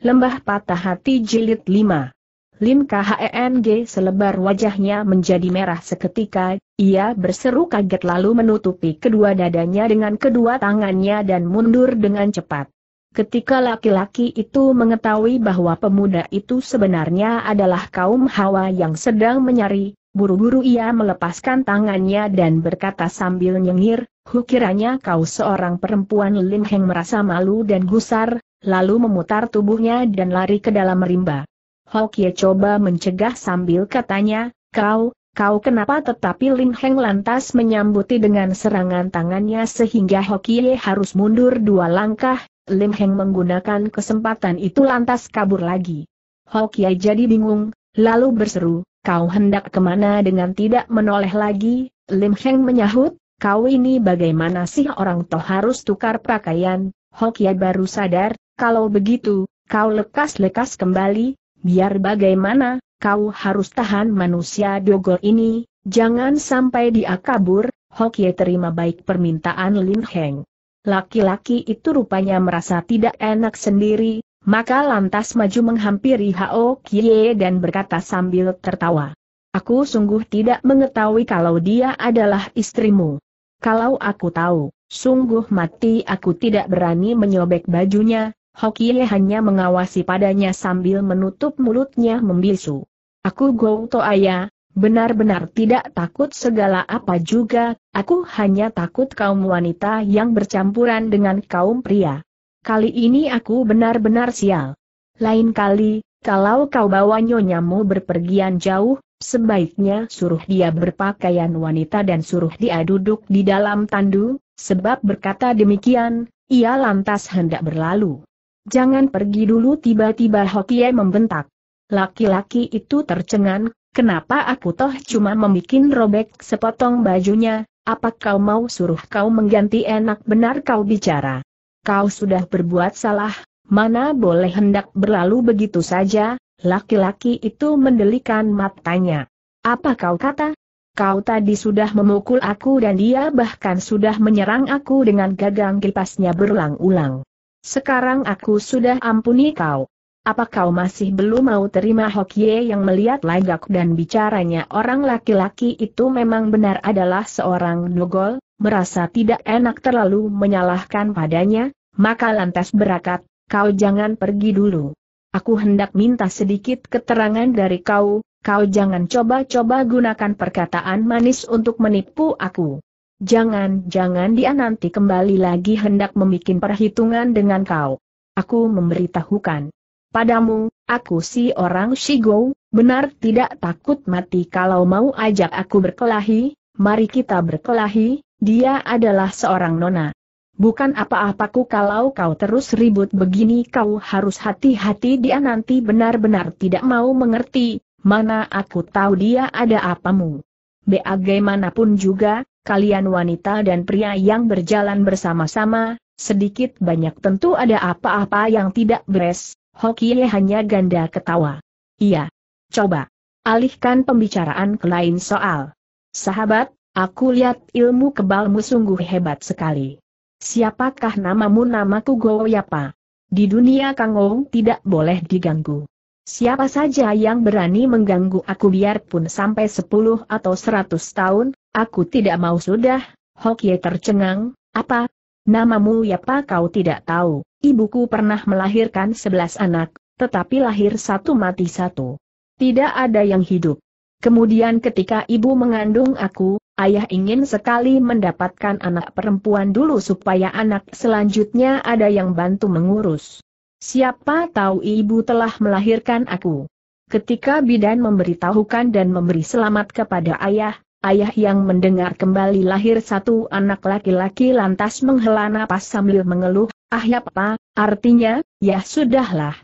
Lembah Patah Hati Jilid 5 Lim KHNG e selebar wajahnya menjadi merah seketika, ia berseru kaget lalu menutupi kedua dadanya dengan kedua tangannya dan mundur dengan cepat. Ketika laki-laki itu mengetahui bahwa pemuda itu sebenarnya adalah kaum hawa yang sedang menyari, buru-buru ia melepaskan tangannya dan berkata sambil nyengir, Hukiranya kau seorang perempuan Lim Heng merasa malu dan gusar, lalu memutar tubuhnya dan lari ke dalam rimba. Hokie coba mencegah sambil katanya, kau, kau kenapa tetapi Lin Heng lantas menyambuti dengan serangan tangannya sehingga Hokie harus mundur dua langkah, Lim Heng menggunakan kesempatan itu lantas kabur lagi. Hokie jadi bingung, lalu berseru, kau hendak kemana dengan tidak menoleh lagi, Lim Heng menyahut, kau ini bagaimana sih orang toh harus tukar pakaian, Hokia baru sadar, kalau begitu, kau lekas-lekas kembali, biar bagaimana, kau harus tahan manusia dogol ini, jangan sampai dia kabur, Hokie terima baik permintaan Lin Heng. Laki-laki itu rupanya merasa tidak enak sendiri, maka lantas maju menghampiri Hao Kie dan berkata sambil tertawa. Aku sungguh tidak mengetahui kalau dia adalah istrimu. Kalau aku tahu, sungguh mati aku tidak berani menyobek bajunya, Hokie hanya mengawasi padanya sambil menutup mulutnya membisu. Aku Gouto Aya, benar-benar tidak takut segala apa juga, aku hanya takut kaum wanita yang bercampuran dengan kaum pria. Kali ini aku benar-benar sial. Lain kali, kalau kau bawa nyonyamu berpergian jauh, Sebaiknya suruh dia berpakaian wanita dan suruh dia duduk di dalam tandu, sebab berkata demikian, ia lantas hendak berlalu. Jangan pergi dulu tiba-tiba Hotie membentak. Laki-laki itu tercengang, kenapa aku toh cuma membuat robek sepotong bajunya, apa kau mau suruh kau mengganti enak benar kau bicara. Kau sudah berbuat salah, mana boleh hendak berlalu begitu saja, laki-laki itu mendelikan matanya. Apa kau kata? Kau tadi sudah memukul aku dan dia bahkan sudah menyerang aku dengan gagang kipasnya berulang-ulang. Sekarang aku sudah ampuni kau. Apa kau masih belum mau terima Hokye yang melihat lagak dan bicaranya orang laki-laki itu memang benar adalah seorang nugol, merasa tidak enak terlalu menyalahkan padanya, maka lantas berakat, kau jangan pergi dulu. Aku hendak minta sedikit keterangan dari kau, kau jangan coba-coba gunakan perkataan manis untuk menipu aku. Jangan-jangan dia nanti kembali lagi hendak membuat perhitungan dengan kau. Aku memberitahukan. Padamu, aku si orang Shigo, benar tidak takut mati kalau mau ajak aku berkelahi, mari kita berkelahi, dia adalah seorang nona. Bukan apa-apaku kalau kau terus ribut begini kau harus hati-hati dia nanti benar-benar tidak mau mengerti, mana aku tahu dia ada apamu. Bagaimanapun juga, kalian wanita dan pria yang berjalan bersama-sama, sedikit banyak tentu ada apa-apa yang tidak beres, Hokie hanya ganda ketawa. Iya. Coba. Alihkan pembicaraan ke lain soal. Sahabat, aku lihat ilmu kebalmu sungguh hebat sekali. Siapakah namamu namaku Goyapa? Di dunia Kangong tidak boleh diganggu. Siapa saja yang berani mengganggu aku biarpun sampai 10 atau seratus tahun, aku tidak mau sudah, Hokye tercengang, apa? Namamu ya pa kau tidak tahu, ibuku pernah melahirkan sebelas anak, tetapi lahir satu mati satu. Tidak ada yang hidup. Kemudian ketika ibu mengandung aku, ayah ingin sekali mendapatkan anak perempuan dulu supaya anak selanjutnya ada yang bantu mengurus. Siapa tahu ibu telah melahirkan aku. Ketika bidan memberitahukan dan memberi selamat kepada ayah, ayah yang mendengar kembali lahir satu anak laki-laki lantas menghela napas sambil mengeluh, ah ya papa, artinya, ya sudahlah.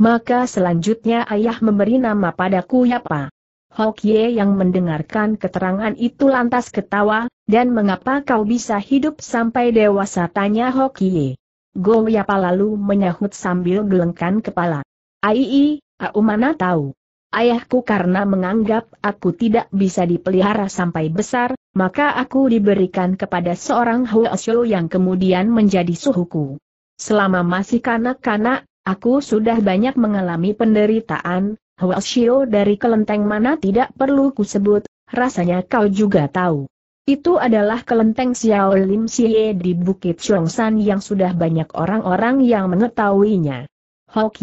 Maka selanjutnya ayah memberi nama padaku ya Yapa. Hokye yang mendengarkan keterangan itu lantas ketawa, dan mengapa kau bisa hidup sampai dewasa tanya Hokye. Go Yapa lalu menyahut sambil gelengkan kepala. Aii, aku mana tahu. Ayahku karena menganggap aku tidak bisa dipelihara sampai besar, maka aku diberikan kepada seorang Huasyo yang kemudian menjadi suhuku. Selama masih kanak-kanak, aku sudah banyak mengalami penderitaan, Huasyo dari kelenteng mana tidak perlu kusebut, rasanya kau juga tahu. Itu adalah kelenteng Xiao Lim Xie di Bukit Chongsan yang sudah banyak orang-orang yang mengetahuinya.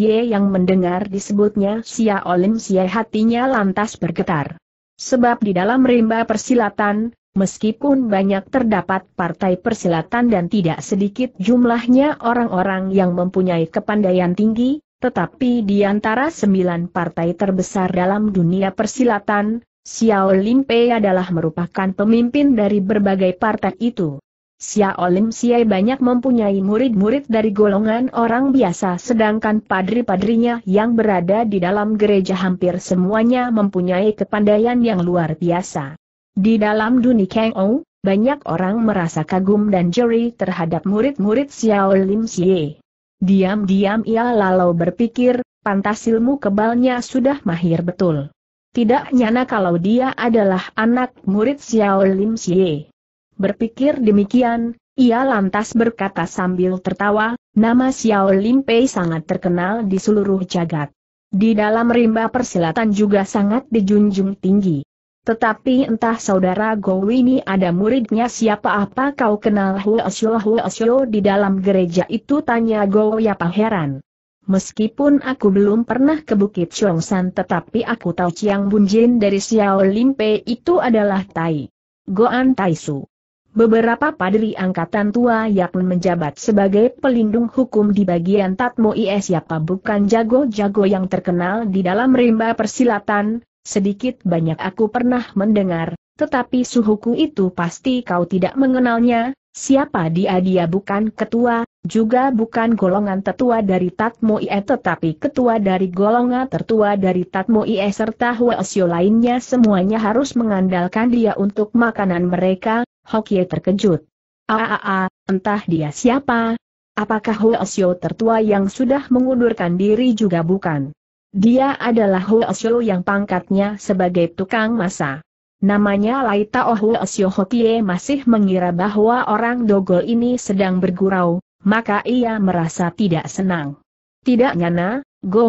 Ye yang mendengar disebutnya Xiao Lim Xie hatinya lantas bergetar. Sebab di dalam rimba persilatan, Meskipun banyak terdapat partai persilatan dan tidak sedikit jumlahnya orang-orang yang mempunyai kepandaian tinggi, tetapi di antara sembilan partai terbesar dalam dunia persilatan, Xiao Lim Pei adalah merupakan pemimpin dari berbagai partai itu. Xiao Lim Siai banyak mempunyai murid-murid dari golongan orang biasa sedangkan padri-padrinya yang berada di dalam gereja hampir semuanya mempunyai kepandaian yang luar biasa. Di dalam dunia Kang Ou, banyak orang merasa kagum dan jeri terhadap murid-murid Xiao Lim Siai. Diam-diam ia lalu berpikir, pantas ilmu kebalnya sudah mahir betul. Tidak nyana kalau dia adalah anak murid Xiao Lim Xie. Berpikir demikian, ia lantas berkata sambil tertawa, nama Xiao Lim Pei sangat terkenal di seluruh jagat. Di dalam rimba persilatan juga sangat dijunjung tinggi. Tetapi entah saudara Gou ini ada muridnya siapa apa kau kenal Hu Xiao Hu Xiao di dalam gereja itu tanya Gow apa heran. Meskipun aku belum pernah ke Bukit Chongsan tetapi aku tahu Chiang Bunjin dari Xiao Limpe itu adalah Tai. Goan Taisu. Beberapa padri angkatan tua yakni menjabat sebagai pelindung hukum di bagian Tatmo IS siapa bukan jago-jago yang terkenal di dalam rimba persilatan, sedikit banyak aku pernah mendengar, tetapi suhuku itu pasti kau tidak mengenalnya, siapa dia dia bukan ketua, juga bukan golongan tetua dari Tatmo IE tetapi ketua dari golongan tertua dari Tatmo IE serta Huesio lainnya semuanya harus mengandalkan dia untuk makanan mereka, Hokie terkejut. Aaaa, ah, ah, ah, entah dia siapa? Apakah Huesio tertua yang sudah mengundurkan diri juga bukan? Dia adalah Huesio yang pangkatnya sebagai tukang masa. Namanya Laita Ohuasyo Hokie masih mengira bahwa orang dogol ini sedang bergurau, maka ia merasa tidak senang. Tidak nyana,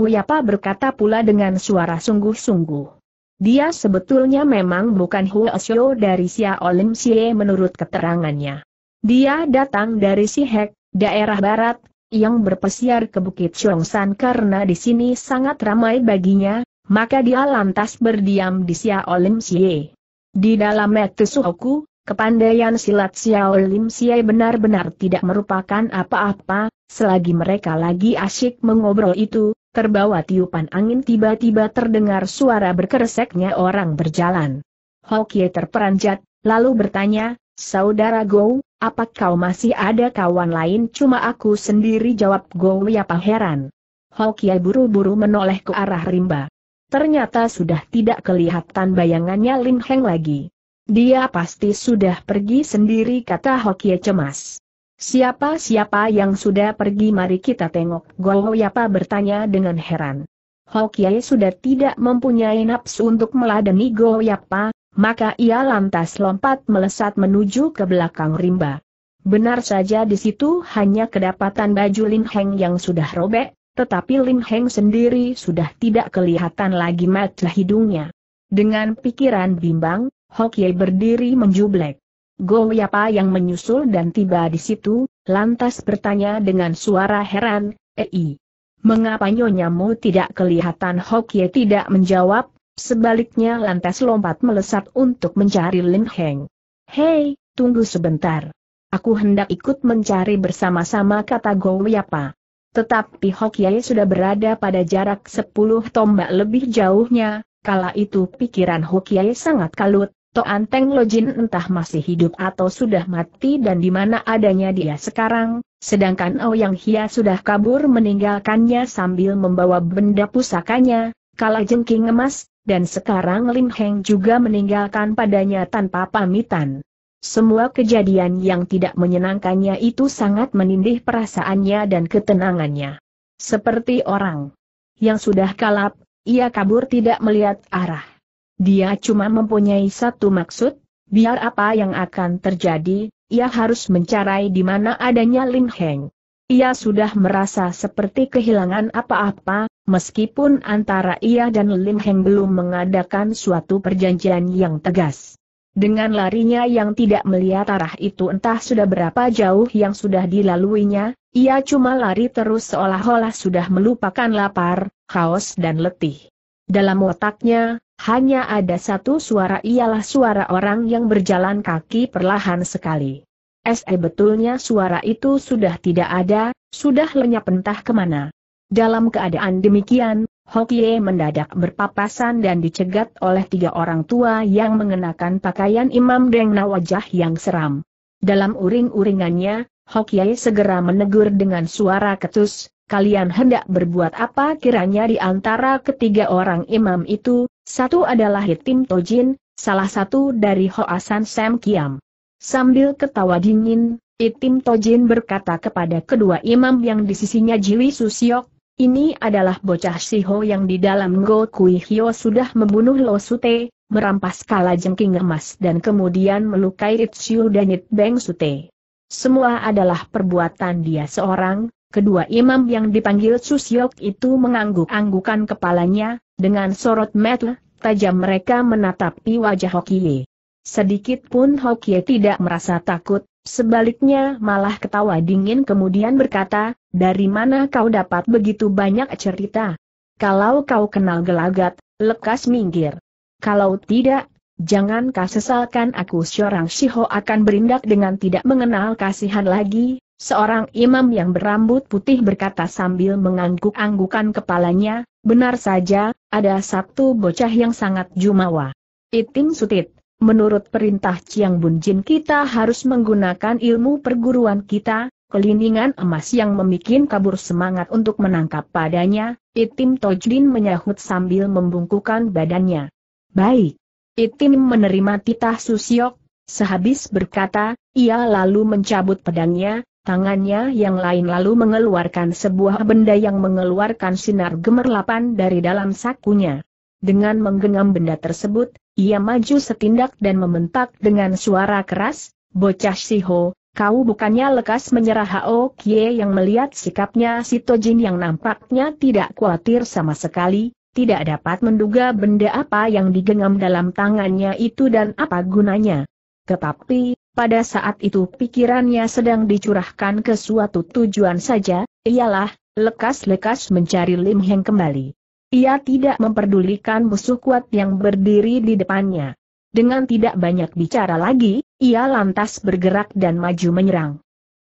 yapa berkata pula dengan suara sungguh-sungguh. Dia sebetulnya memang bukan xiao dari Xia Olim Xie menurut keterangannya. Dia datang dari Sihek, daerah barat, yang berpesiar ke Bukit Chongsan karena di sini sangat ramai baginya, maka dia lantas berdiam di Xia Olim Xie. Di dalam Metusuoku, Kepandaian silat Xiao Lim Siai benar-benar tidak merupakan apa-apa, selagi mereka lagi asyik mengobrol itu, terbawa tiupan angin tiba-tiba terdengar suara berkereseknya orang berjalan. Hokie terperanjat, lalu bertanya, Saudara Gou, apa kau masih ada kawan lain cuma aku sendiri jawab ya ya heran. Hokie buru-buru menoleh ke arah rimba. Ternyata sudah tidak kelihatan bayangannya Lin Heng lagi. Dia pasti sudah pergi sendiri kata Hokie cemas. Siapa-siapa yang sudah pergi mari kita tengok. Goyapa bertanya dengan heran. Hokie sudah tidak mempunyai nafsu untuk meladeni Goyapa, maka ia lantas lompat melesat menuju ke belakang rimba. Benar saja di situ hanya kedapatan baju Lin Heng yang sudah robek, tetapi Lin Heng sendiri sudah tidak kelihatan lagi mata hidungnya. Dengan pikiran bimbang, Hokye berdiri menjublek. Go Yapa yang menyusul dan tiba di situ, lantas bertanya dengan suara heran, Ei, mengapa nyonyamu tidak kelihatan Hokye tidak menjawab, sebaliknya lantas lompat melesat untuk mencari Lin Heng. Hei, tunggu sebentar. Aku hendak ikut mencari bersama-sama kata Go Yapa. Tetapi Hokye sudah berada pada jarak 10 tombak lebih jauhnya, kala itu pikiran Hokye sangat kalut, Toan Teng Lojin entah masih hidup atau sudah mati dan di mana adanya dia sekarang, sedangkan yang Hia sudah kabur meninggalkannya sambil membawa benda pusakanya, kala jengking emas, dan sekarang Lin Heng juga meninggalkan padanya tanpa pamitan. Semua kejadian yang tidak menyenangkannya itu sangat menindih perasaannya dan ketenangannya. Seperti orang yang sudah kalap, ia kabur tidak melihat arah. Dia cuma mempunyai satu maksud, biar apa yang akan terjadi, ia harus mencari di mana adanya Lin Heng. Ia sudah merasa seperti kehilangan apa-apa, meskipun antara ia dan Lin Heng belum mengadakan suatu perjanjian yang tegas. Dengan larinya yang tidak melihat arah itu entah sudah berapa jauh yang sudah dilaluinya, ia cuma lari terus seolah-olah sudah melupakan lapar, haus dan letih. Dalam otaknya, hanya ada satu suara ialah suara orang yang berjalan kaki perlahan sekali. SE eh, betulnya suara itu sudah tidak ada, sudah lenyap entah kemana. Dalam keadaan demikian, Hokie mendadak berpapasan dan dicegat oleh tiga orang tua yang mengenakan pakaian Imam dengan wajah yang seram. Dalam uring-uringannya, Hokie segera menegur dengan suara ketus, kalian hendak berbuat apa kiranya di antara ketiga orang imam itu, satu adalah Hitim Tojin, salah satu dari Hoasan Sam Kiam. Sambil ketawa dingin, Hitim Tojin berkata kepada kedua imam yang di sisinya Jiwi Susiok, ini adalah bocah Siho yang di dalam Go Kui Hyo sudah membunuh Lo Sute, merampas kala jengking emas dan kemudian melukai Ritsyu dan It Beng Sute. Semua adalah perbuatan dia seorang, kedua imam yang dipanggil Susiok itu mengangguk-anggukan kepalanya, dengan sorot mata, tajam mereka menatapi wajah Hokie. Sedikit pun Hokie tidak merasa takut, sebaliknya malah ketawa dingin kemudian berkata, dari mana kau dapat begitu banyak cerita? Kalau kau kenal gelagat, lekas minggir. Kalau tidak, jangan kau sesalkan aku seorang Shiho akan berindak dengan tidak mengenal kasihan lagi, Seorang imam yang berambut putih berkata sambil mengangguk-anggukan kepalanya, Benar saja, ada satu bocah yang sangat jumawa. Itim Sutit, menurut perintah Chiang Bun Jin kita harus menggunakan ilmu perguruan kita, keliningan emas yang memikin kabur semangat untuk menangkap padanya, Itim Tojdin menyahut sambil membungkukan badannya. Baik. Itim menerima titah Susiok, sehabis berkata, ia lalu mencabut pedangnya, Tangannya yang lain lalu mengeluarkan sebuah benda yang mengeluarkan sinar gemerlapan dari dalam sakunya. Dengan menggenggam benda tersebut, ia maju setindak dan membentak dengan suara keras, Bocah Siho, kau bukannya lekas menyerah Hao Kie yang melihat sikapnya si Tojin yang nampaknya tidak khawatir sama sekali, tidak dapat menduga benda apa yang digenggam dalam tangannya itu dan apa gunanya. Tetapi, pada saat itu pikirannya sedang dicurahkan ke suatu tujuan saja, ialah, lekas-lekas mencari Lim Heng kembali. Ia tidak memperdulikan musuh kuat yang berdiri di depannya. Dengan tidak banyak bicara lagi, ia lantas bergerak dan maju menyerang.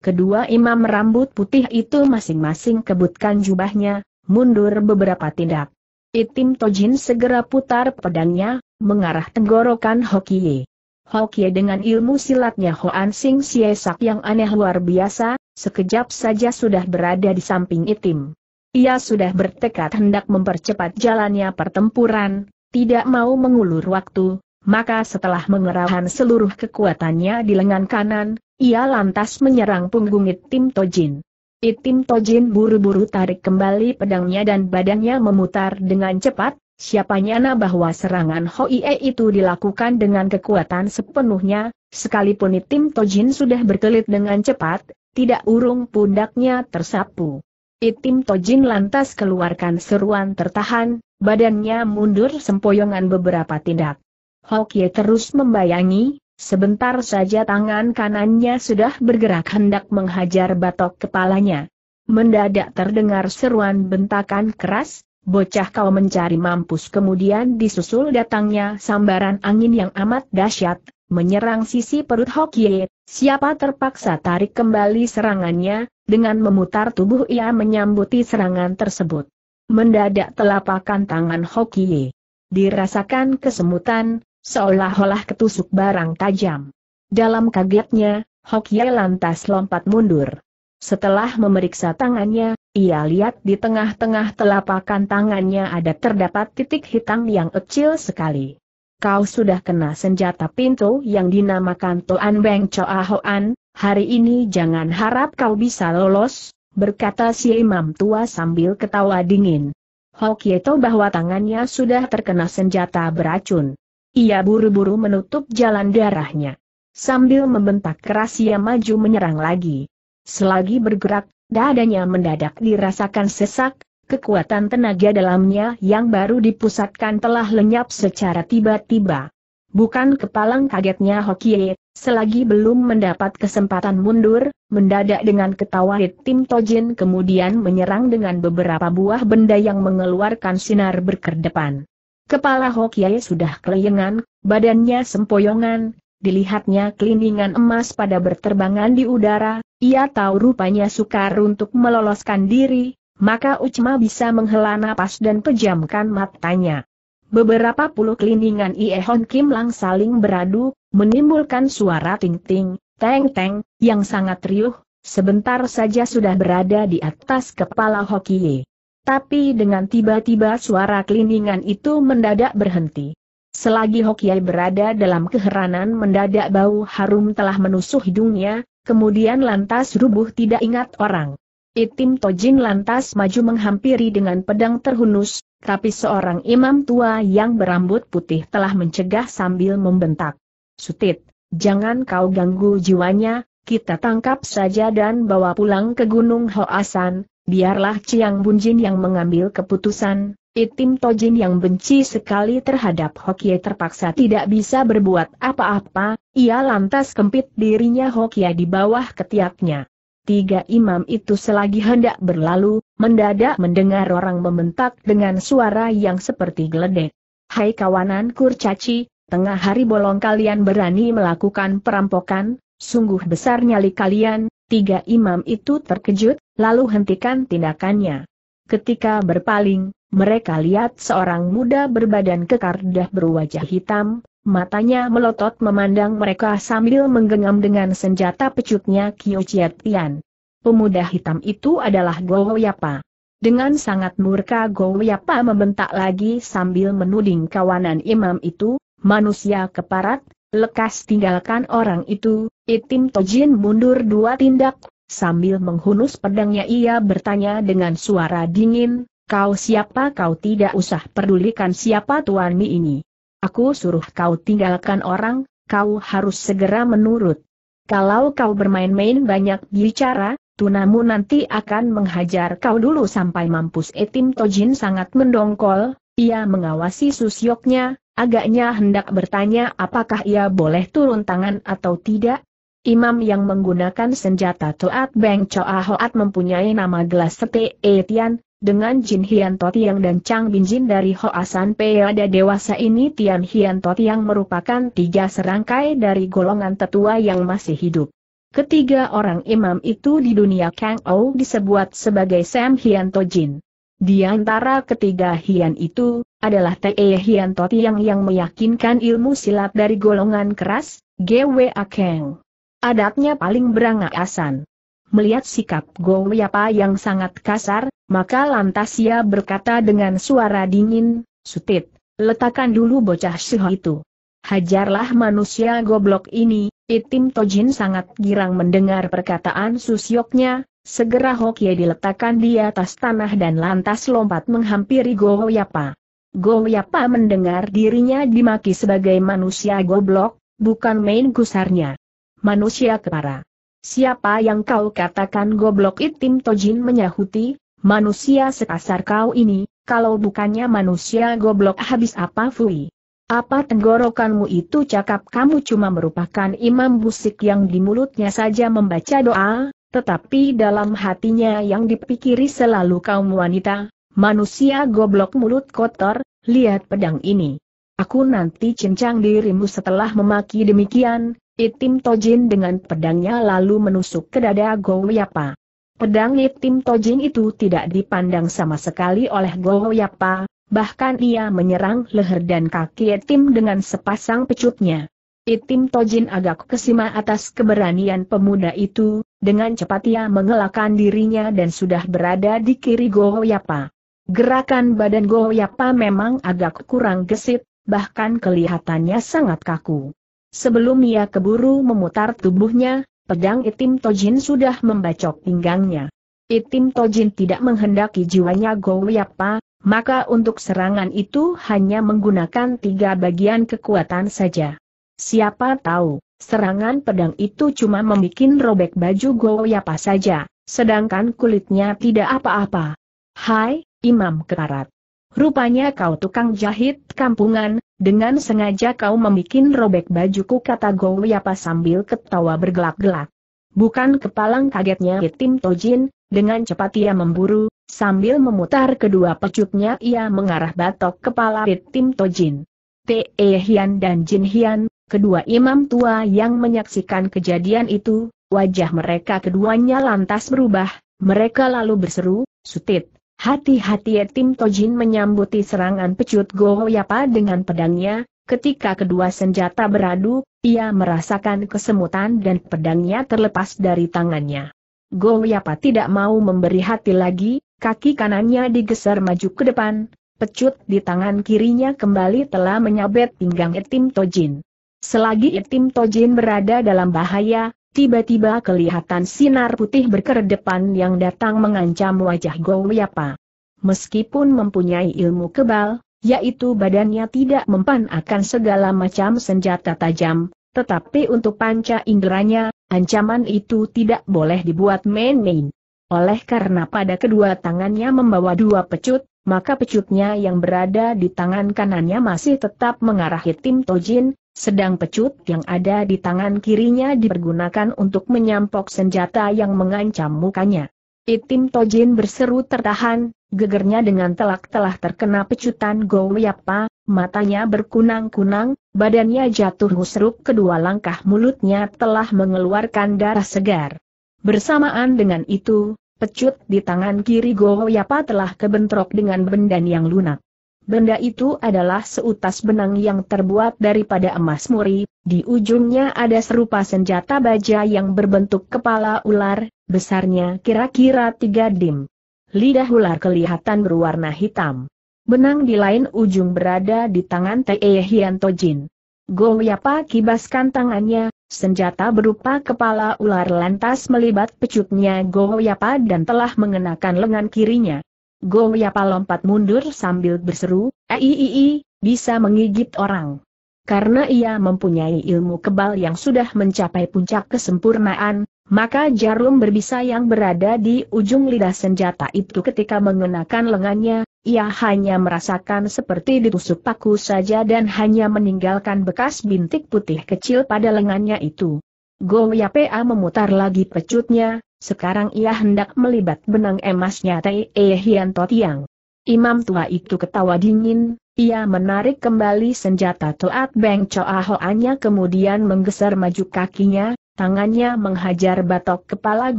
Kedua imam rambut putih itu masing-masing kebutkan jubahnya, mundur beberapa tindak. Itim Tojin segera putar pedangnya, mengarah tenggorokan Hokie. Hokie dengan ilmu silatnya Hoan Sing Siesak yang aneh luar biasa, sekejap saja sudah berada di samping Itim. Ia sudah bertekad hendak mempercepat jalannya pertempuran, tidak mau mengulur waktu, maka setelah mengerahkan seluruh kekuatannya di lengan kanan, ia lantas menyerang punggung Itim Tojin. Itim Tojin buru-buru tarik kembali pedangnya dan badannya memutar dengan cepat, Siapa nyana bahwa serangan Hoie itu dilakukan dengan kekuatan sepenuhnya, sekalipun tim Tojin sudah berkelit dengan cepat, tidak urung pundaknya tersapu. Itim Tojin lantas keluarkan seruan tertahan, badannya mundur sempoyongan beberapa tindak. Hoie terus membayangi, sebentar saja tangan kanannya sudah bergerak hendak menghajar batok kepalanya. Mendadak terdengar seruan bentakan keras, Bocah kau mencari mampus kemudian disusul datangnya sambaran angin yang amat dahsyat, menyerang sisi perut Hokie, siapa terpaksa tarik kembali serangannya, dengan memutar tubuh ia menyambuti serangan tersebut. Mendadak telapakan tangan Hokie. Dirasakan kesemutan, seolah-olah ketusuk barang tajam. Dalam kagetnya, Hokie lantas lompat mundur. Setelah memeriksa tangannya, ia lihat di tengah-tengah telapakan tangannya ada terdapat titik hitam yang kecil sekali. Kau sudah kena senjata pintu yang dinamakan Toan Beng Choa Hoan, hari ini jangan harap kau bisa lolos, berkata si imam tua sambil ketawa dingin. Hokieto bahwa tangannya sudah terkena senjata beracun. Ia buru-buru menutup jalan darahnya. Sambil membentak keras ia maju menyerang lagi. Selagi bergerak, Dadanya mendadak dirasakan sesak, kekuatan tenaga dalamnya yang baru dipusatkan telah lenyap secara tiba-tiba. Bukan kepalang kagetnya Hokie, selagi belum mendapat kesempatan mundur, mendadak dengan ketawa tim Tojin kemudian menyerang dengan beberapa buah benda yang mengeluarkan sinar berkedepan. Kepala Hokie sudah keleyengan, badannya sempoyongan, dilihatnya keliningan emas pada berterbangan di udara, ia tahu rupanya sukar untuk meloloskan diri, maka Ucma bisa menghela napas dan pejamkan matanya. Beberapa puluh keliningan Iehon Kim Lang saling beradu, menimbulkan suara ting-ting, teng-teng, yang sangat riuh, sebentar saja sudah berada di atas kepala Hokie. Tapi dengan tiba-tiba suara keliningan itu mendadak berhenti. Selagi Hokiai berada dalam keheranan mendadak bau harum telah menusuk hidungnya, kemudian lantas rubuh tidak ingat orang. Itim Tojin lantas maju menghampiri dengan pedang terhunus, tapi seorang imam tua yang berambut putih telah mencegah sambil membentak. Sutit, jangan kau ganggu jiwanya, kita tangkap saja dan bawa pulang ke Gunung Hoasan, biarlah Ciang Bunjin yang mengambil keputusan, Itim Tojin yang benci sekali terhadap Hokie terpaksa tidak bisa berbuat apa-apa, ia lantas kempit dirinya Hokie di bawah ketiaknya. Tiga imam itu selagi hendak berlalu, mendadak mendengar orang membentak dengan suara yang seperti geledek. Hai kawanan kurcaci, tengah hari bolong kalian berani melakukan perampokan, sungguh besar nyali kalian, tiga imam itu terkejut, lalu hentikan tindakannya. Ketika berpaling, mereka lihat seorang muda berbadan kekar dah berwajah hitam, matanya melotot memandang mereka sambil menggenggam dengan senjata pecutnya Kyo Tian. Pemuda hitam itu adalah Go Yapa. Dengan sangat murka Go Yapa membentak lagi sambil menuding kawanan imam itu, manusia keparat, lekas tinggalkan orang itu, Itim Tojin mundur dua tindak, Sambil menghunus pedangnya ia bertanya dengan suara dingin, kau siapa kau tidak usah pedulikan siapa Tuan Mi ini. Aku suruh kau tinggalkan orang, kau harus segera menurut. Kalau kau bermain-main banyak bicara, tunamu nanti akan menghajar kau dulu sampai mampus Etim Tojin sangat mendongkol, ia mengawasi susyoknya, agaknya hendak bertanya apakah ia boleh turun tangan atau tidak, Imam yang menggunakan senjata Toat Beng Choa Hoat mempunyai nama gelas Sete Tian, dengan Jin Hian Totiang dan Chang Bin Jin dari Hoasan ada dewasa ini Tian Hian Totiang merupakan tiga serangkai dari golongan tetua yang masih hidup. Ketiga orang imam itu di dunia Kang Ou disebut sebagai Sam Hian Tojin. Di antara ketiga Hian itu, adalah Te Hian Totiang yang meyakinkan ilmu silat dari golongan keras, Gwa Kang. Adatnya paling berangasan. Melihat sikap Goyapa yang sangat kasar, maka lantas ia berkata dengan suara dingin, Sutit, letakkan dulu bocah siho itu. Hajarlah manusia goblok ini, Itim Tojin sangat girang mendengar perkataan susyoknya, segera Hokye diletakkan di atas tanah dan lantas lompat menghampiri Goyapa. Goyapa mendengar dirinya dimaki sebagai manusia goblok, bukan main gusarnya manusia kepara. Siapa yang kau katakan goblok itim Tojin menyahuti, manusia sekasar kau ini, kalau bukannya manusia goblok habis apa Fui? Apa tenggorokanmu itu cakap kamu cuma merupakan imam busik yang di mulutnya saja membaca doa, tetapi dalam hatinya yang dipikiri selalu kaum wanita, manusia goblok mulut kotor, lihat pedang ini. Aku nanti cincang dirimu setelah memaki demikian, Itim Tojin dengan pedangnya lalu menusuk ke dada Goyapa. Pedang Itim Tojin itu tidak dipandang sama sekali oleh Goyapa, bahkan ia menyerang leher dan kaki Itim dengan sepasang pecutnya. Itim Tojin agak kesima atas keberanian pemuda itu, dengan cepat ia mengelakkan dirinya dan sudah berada di kiri Goyapa. Gerakan badan Goyapa memang agak kurang gesit, bahkan kelihatannya sangat kaku. Sebelum ia keburu memutar tubuhnya, pedang Itim Tojin sudah membacok pinggangnya. Itim Tojin tidak menghendaki jiwanya Gowyapa, maka untuk serangan itu hanya menggunakan tiga bagian kekuatan saja. Siapa tahu, serangan pedang itu cuma membuat robek baju Gowyapa saja, sedangkan kulitnya tidak apa-apa. Hai, Imam Kekarat. Rupanya kau tukang jahit kampungan, dengan sengaja kau membuat robek bajuku kata Gowiapa sambil ketawa bergelak-gelak. Bukan kepalang kagetnya Tim Tojin, dengan cepat ia memburu, sambil memutar kedua pecutnya ia mengarah batok kepala Tim Tojin. Te e Hian dan Jin Hian, kedua imam tua yang menyaksikan kejadian itu, wajah mereka keduanya lantas berubah, mereka lalu berseru, Sutit, Hati-hati ya, Tim Tojin menyambuti serangan pecut Gohoyapa dengan pedangnya, ketika kedua senjata beradu, ia merasakan kesemutan dan pedangnya terlepas dari tangannya. Yapa tidak mau memberi hati lagi, kaki kanannya digeser maju ke depan, pecut di tangan kirinya kembali telah menyabet pinggang Tim Tojin. Selagi Tim Tojin berada dalam bahaya, tiba-tiba kelihatan sinar putih berkedepan yang datang mengancam wajah Gowiapa. Meskipun mempunyai ilmu kebal, yaitu badannya tidak mempan akan segala macam senjata tajam, tetapi untuk panca inderanya, ancaman itu tidak boleh dibuat main-main. Oleh karena pada kedua tangannya membawa dua pecut, maka pecutnya yang berada di tangan kanannya masih tetap mengarahi Tim Tojin, sedang pecut yang ada di tangan kirinya dipergunakan untuk menyampok senjata yang mengancam mukanya. Itim Tojin berseru tertahan, gegernya dengan telak telah terkena pecutan Go Yapa. matanya berkunang-kunang, badannya jatuh husruk kedua langkah mulutnya telah mengeluarkan darah segar. Bersamaan dengan itu, pecut di tangan kiri Go Yapa telah kebentrok dengan benda yang lunak. Benda itu adalah seutas benang yang terbuat daripada emas muri, di ujungnya ada serupa senjata baja yang berbentuk kepala ular, besarnya kira-kira tiga dim. Lidah ular kelihatan berwarna hitam. Benang di lain ujung berada di tangan Tee Hian Tojin. Goyapa kibaskan tangannya, senjata berupa kepala ular lantas melibat pecutnya Goyapa dan telah mengenakan lengan kirinya. Gong Yapa lompat mundur sambil berseru, Eiii, bisa menggigit orang. Karena ia mempunyai ilmu kebal yang sudah mencapai puncak kesempurnaan, maka jarum berbisa yang berada di ujung lidah senjata itu ketika mengenakan lengannya, ia hanya merasakan seperti ditusuk paku saja dan hanya meninggalkan bekas bintik putih kecil pada lengannya itu. Gong Yapa memutar lagi pecutnya, sekarang ia hendak melibat benang emasnya Tei Hian Tiang. Imam tua itu ketawa dingin, ia menarik kembali senjata Toat Beng Choa Hoanya kemudian menggeser maju kakinya, tangannya menghajar batok kepala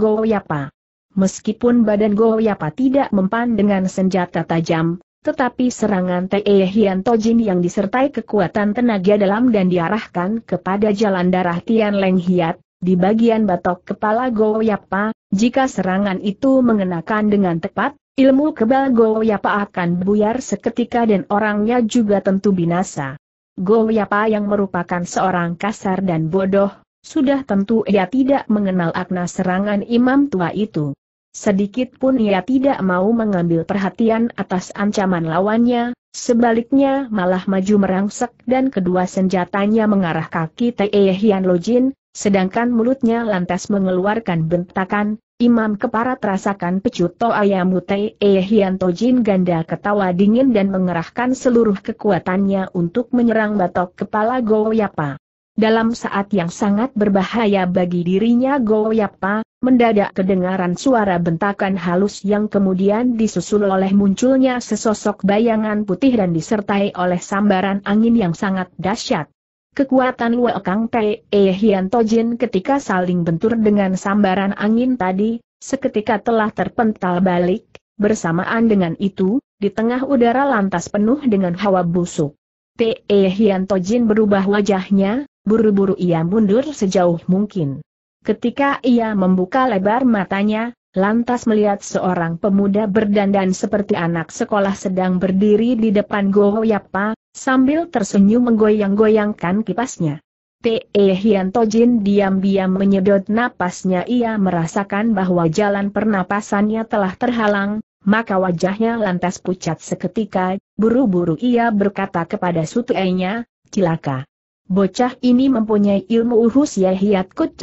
Yapa. Meskipun badan Yapa tidak mempan dengan senjata tajam, tetapi serangan Tei Hian Tojin yang disertai kekuatan tenaga dalam dan diarahkan kepada jalan darah Tian Leng Hiat, di bagian batok kepala Goyapa, jika serangan itu mengenakan dengan tepat, ilmu kebal Goyapa akan buyar seketika dan orangnya juga tentu binasa. Goyapa yang merupakan seorang kasar dan bodoh, sudah tentu ia tidak mengenal akna serangan imam tua itu. Sedikit pun ia tidak mau mengambil perhatian atas ancaman lawannya, sebaliknya malah maju merangsek dan kedua senjatanya mengarah kaki Tee Hian Lojin, Sedangkan mulutnya lantas mengeluarkan bentakan, Imam Kepara terasakan pecut to Mutei Ehianto eh Jin Ganda ketawa dingin dan mengerahkan seluruh kekuatannya untuk menyerang batok kepala Goyapa. Dalam saat yang sangat berbahaya bagi dirinya Goyapa, mendadak kedengaran suara bentakan halus yang kemudian disusul oleh munculnya sesosok bayangan putih dan disertai oleh sambaran angin yang sangat dahsyat. Kekuatan Lue Kang Pei e Hian Tojin ketika saling bentur dengan sambaran angin tadi, seketika telah terpental balik, bersamaan dengan itu, di tengah udara lantas penuh dengan hawa busuk. Te e Hian Tojin berubah wajahnya, buru-buru ia mundur sejauh mungkin. Ketika ia membuka lebar matanya, lantas melihat seorang pemuda berdandan seperti anak sekolah sedang berdiri di depan Yapa, sambil tersenyum menggoyang-goyangkan kipasnya. Te Hian Tojin diam-diam menyedot napasnya ia merasakan bahwa jalan pernapasannya telah terhalang, maka wajahnya lantas pucat seketika, buru-buru ia berkata kepada sutuainya, cilaka. Bocah ini mempunyai ilmu uhus ya hiat kut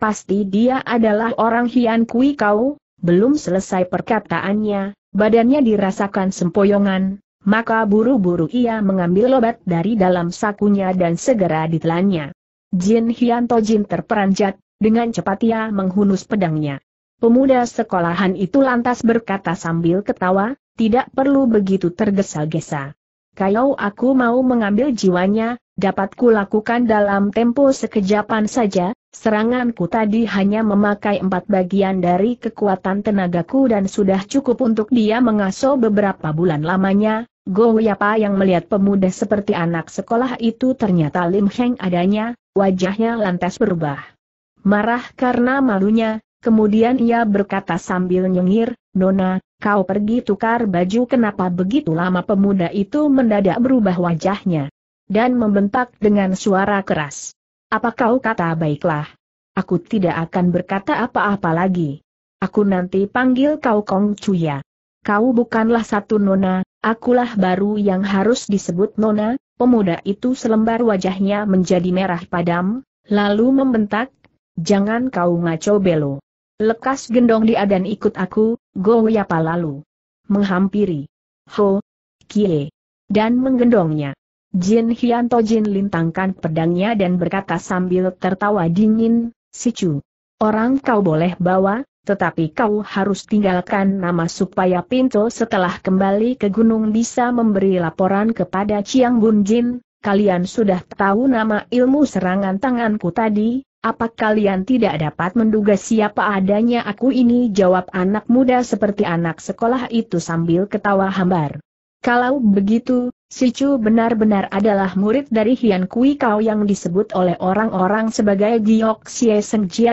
Pasti dia adalah orang hian kui kau, belum selesai perkataannya, badannya dirasakan sempoyongan, maka buru-buru ia mengambil lobat dari dalam sakunya dan segera ditelannya. Jin Hianto Jin terperanjat, dengan cepat ia menghunus pedangnya. Pemuda sekolahan itu lantas berkata sambil ketawa, tidak perlu begitu tergesa-gesa. Kalau aku mau mengambil jiwanya, dapat kulakukan dalam tempo sekejapan saja, seranganku tadi hanya memakai empat bagian dari kekuatan tenagaku dan sudah cukup untuk dia mengaso beberapa bulan lamanya, Goh, Yapa yang melihat pemuda seperti anak sekolah itu ternyata Lim Heng adanya, wajahnya lantas berubah. Marah karena malunya, kemudian ia berkata sambil nyengir, Nona, kau pergi tukar baju kenapa begitu lama pemuda itu mendadak berubah wajahnya. Dan membentak dengan suara keras. Apa kau kata baiklah? Aku tidak akan berkata apa-apa lagi. Aku nanti panggil kau Kong Cuya. Kau bukanlah satu nona, akulah baru yang harus disebut Nona, pemuda itu selembar wajahnya menjadi merah padam, lalu membentak, jangan kau ngaco belo. Lekas gendong dia dan ikut aku, goyapa lalu. Menghampiri. Ho, kie. Dan menggendongnya. Jin Hianto Jin lintangkan pedangnya dan berkata sambil tertawa dingin, Sicu. Orang kau boleh bawa, tetapi kau harus tinggalkan nama supaya Pinto setelah kembali ke gunung bisa memberi laporan kepada Chiang Bun Jin, kalian sudah tahu nama ilmu serangan tanganku tadi, apa kalian tidak dapat menduga siapa adanya aku ini? Jawab anak muda seperti anak sekolah itu sambil ketawa hambar. Kalau begitu, si Chu benar-benar adalah murid dari Hian Kui Kau yang disebut oleh orang-orang sebagai Giok Xie Seng Jia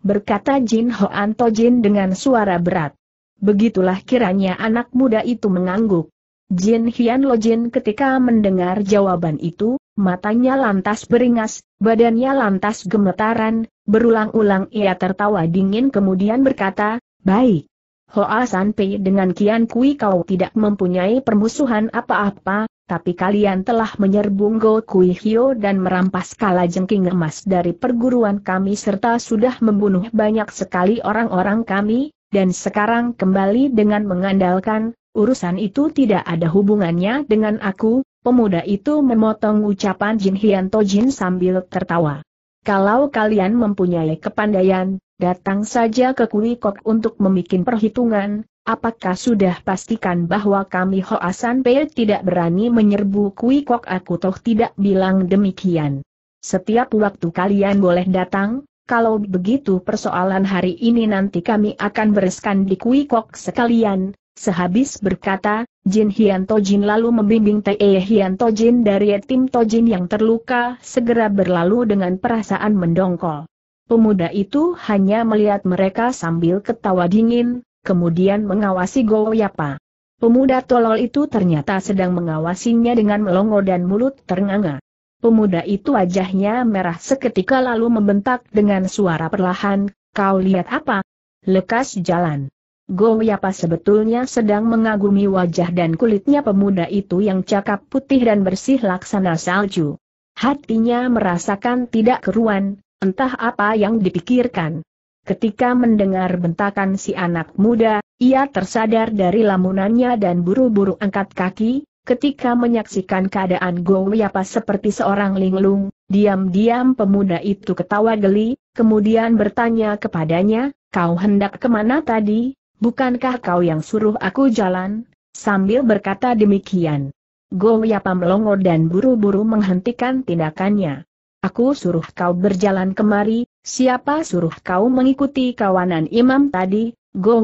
berkata Jin Ho anto Jin dengan suara berat. Begitulah kiranya anak muda itu mengangguk. Jin Hian Lo Jin ketika mendengar jawaban itu, matanya lantas beringas, badannya lantas gemetaran, berulang-ulang ia tertawa dingin kemudian berkata, Baik. Hoa Sanpei dengan Kian Kui kau tidak mempunyai permusuhan apa-apa, tapi kalian telah menyerbu Gokui Hyo dan merampas kala jengking emas dari perguruan kami serta sudah membunuh banyak sekali orang-orang kami, dan sekarang kembali dengan mengandalkan, urusan itu tidak ada hubungannya dengan aku, pemuda itu memotong ucapan Jin Hian Jin sambil tertawa. Kalau kalian mempunyai kepandaian, datang saja ke Kui untuk memikin perhitungan, Apakah sudah pastikan bahwa kami Hoasan Pei tidak berani menyerbu Kui Kok aku toh tidak bilang demikian. Setiap waktu kalian boleh datang, kalau begitu persoalan hari ini nanti kami akan bereskan di Kui Kok sekalian. Sehabis berkata, Jin Hian Tojin lalu membimbing Te e Hian Tojin dari tim Tojin yang terluka segera berlalu dengan perasaan mendongkol. Pemuda itu hanya melihat mereka sambil ketawa dingin, kemudian mengawasi Goyapa. Pemuda tolol itu ternyata sedang mengawasinya dengan melongo dan mulut ternganga. Pemuda itu wajahnya merah seketika lalu membentak dengan suara perlahan, kau lihat apa? Lekas jalan. Goyapa sebetulnya sedang mengagumi wajah dan kulitnya pemuda itu yang cakap putih dan bersih laksana salju. Hatinya merasakan tidak keruan, entah apa yang dipikirkan. Ketika mendengar bentakan si anak muda, ia tersadar dari lamunannya dan buru-buru angkat kaki, ketika menyaksikan keadaan Go Yapa seperti seorang linglung, diam-diam pemuda itu ketawa geli, kemudian bertanya kepadanya, kau hendak kemana tadi, bukankah kau yang suruh aku jalan? Sambil berkata demikian. Go Yapa melongo dan buru-buru menghentikan tindakannya. Aku suruh kau berjalan kemari, Siapa suruh kau mengikuti kawanan imam tadi?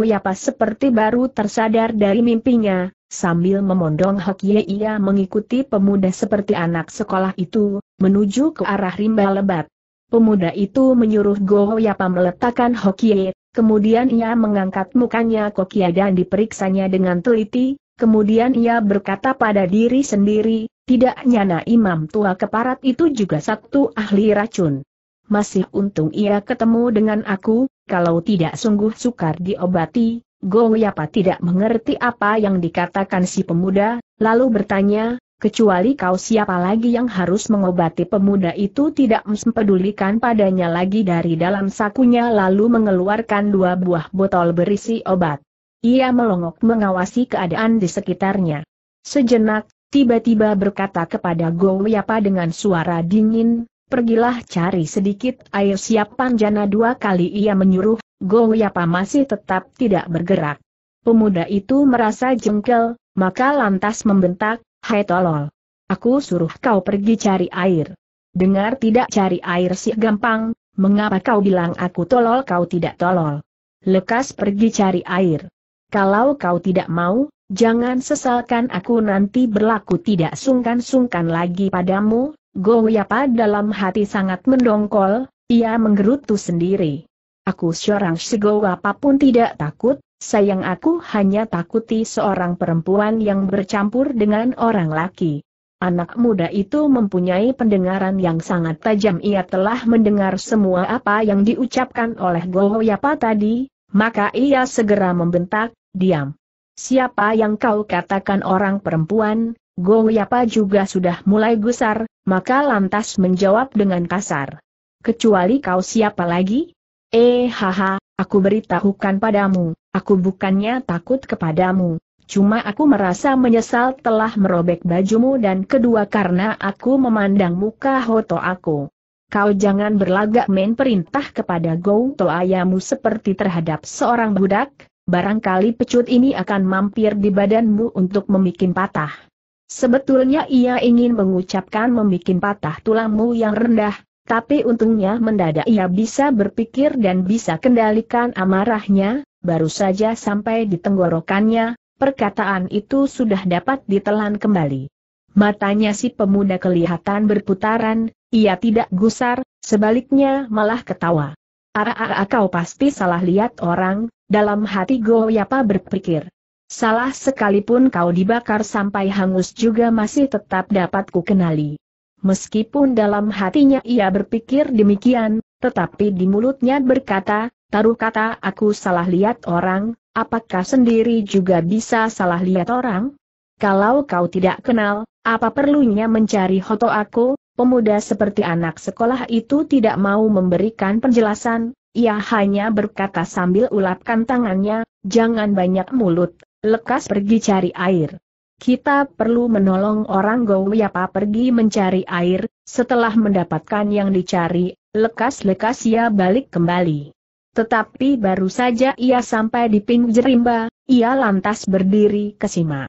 Yapa seperti baru tersadar dari mimpinya, sambil memondong Hok Ye ia mengikuti pemuda seperti anak sekolah itu, menuju ke arah rimba lebat. Pemuda itu menyuruh Yapa meletakkan Hok Ye, kemudian ia mengangkat mukanya Kokia dan diperiksanya dengan teliti, kemudian ia berkata pada diri sendiri, tidak nyana imam tua keparat itu juga satu ahli racun masih untung ia ketemu dengan aku, kalau tidak sungguh sukar diobati, Goyapa tidak mengerti apa yang dikatakan si pemuda, lalu bertanya, kecuali kau siapa lagi yang harus mengobati pemuda itu tidak mempedulikan padanya lagi dari dalam sakunya lalu mengeluarkan dua buah botol berisi obat. Ia melongok mengawasi keadaan di sekitarnya. Sejenak, tiba-tiba berkata kepada Goyapa dengan suara dingin, pergilah cari sedikit air siap panjana dua kali ia menyuruh, Goyapa masih tetap tidak bergerak. Pemuda itu merasa jengkel, maka lantas membentak, Hai tolol! Aku suruh kau pergi cari air. Dengar tidak cari air sih gampang, mengapa kau bilang aku tolol kau tidak tolol? Lekas pergi cari air. Kalau kau tidak mau, jangan sesalkan aku nanti berlaku tidak sungkan-sungkan lagi padamu, Yapa dalam hati sangat mendongkol, ia menggerutu sendiri. Aku seorang segoyapa apapun tidak takut, sayang aku hanya takuti seorang perempuan yang bercampur dengan orang laki. Anak muda itu mempunyai pendengaran yang sangat tajam ia telah mendengar semua apa yang diucapkan oleh Yapa tadi, maka ia segera membentak, diam. Siapa yang kau katakan orang perempuan, Goyapa juga sudah mulai gusar, maka lantas menjawab dengan kasar. Kecuali kau siapa lagi? Eh haha, aku beritahukan padamu, aku bukannya takut kepadamu. Cuma aku merasa menyesal telah merobek bajumu dan kedua karena aku memandang muka hoto aku. Kau jangan berlagak main perintah kepada Gouto ayamu seperti terhadap seorang budak, barangkali pecut ini akan mampir di badanmu untuk memikin patah. Sebetulnya ia ingin mengucapkan membuat patah tulangmu yang rendah, tapi untungnya mendadak ia bisa berpikir dan bisa kendalikan amarahnya, baru saja sampai di tenggorokannya, perkataan itu sudah dapat ditelan kembali. Matanya si pemuda kelihatan berputaran, ia tidak gusar, sebaliknya malah ketawa. Ara-ara ah, ah, ah, kau pasti salah lihat orang, dalam hati Goyapa berpikir. Salah sekalipun kau dibakar sampai hangus juga masih tetap dapat kenali. Meskipun dalam hatinya ia berpikir demikian, tetapi di mulutnya berkata, taruh kata aku salah lihat orang, apakah sendiri juga bisa salah lihat orang? Kalau kau tidak kenal, apa perlunya mencari hoto aku, pemuda seperti anak sekolah itu tidak mau memberikan penjelasan, ia hanya berkata sambil ulapkan tangannya, jangan banyak mulut, lekas pergi cari air. Kita perlu menolong orang Gowiapa pergi mencari air, setelah mendapatkan yang dicari, lekas-lekas ia balik kembali. Tetapi baru saja ia sampai di pinggir rimba, ia lantas berdiri kesima.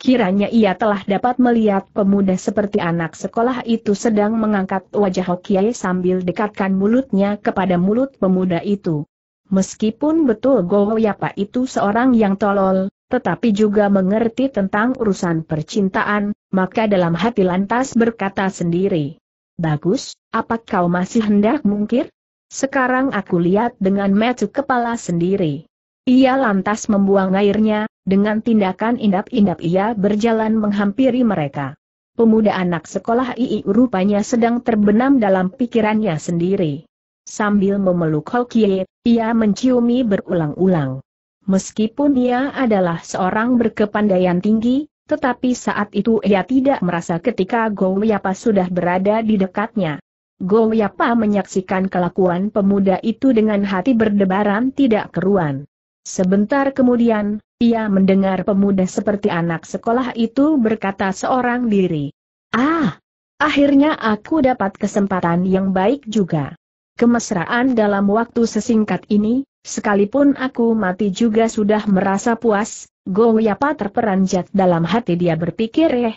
Kiranya ia telah dapat melihat pemuda seperti anak sekolah itu sedang mengangkat wajah Hokiai sambil dekatkan mulutnya kepada mulut pemuda itu. Meskipun betul Goyapa itu seorang yang tolol, tetapi juga mengerti tentang urusan percintaan, maka dalam hati lantas berkata sendiri. Bagus, apa kau masih hendak mungkir? Sekarang aku lihat dengan metu kepala sendiri. Ia lantas membuang airnya, dengan tindakan indap-indap ia berjalan menghampiri mereka. Pemuda anak sekolah II rupanya sedang terbenam dalam pikirannya sendiri. Sambil memeluk Hokie, ia menciumi berulang-ulang. Meskipun ia adalah seorang berkepandaian tinggi, tetapi saat itu ia tidak merasa ketika Yapa sudah berada di dekatnya. Yapa menyaksikan kelakuan pemuda itu dengan hati berdebaran tidak keruan. Sebentar kemudian, ia mendengar pemuda seperti anak sekolah itu berkata seorang diri. Ah, akhirnya aku dapat kesempatan yang baik juga. Kemesraan dalam waktu sesingkat ini, Sekalipun aku mati juga sudah merasa puas, Goyapa terperanjat dalam hati dia berpikir eh.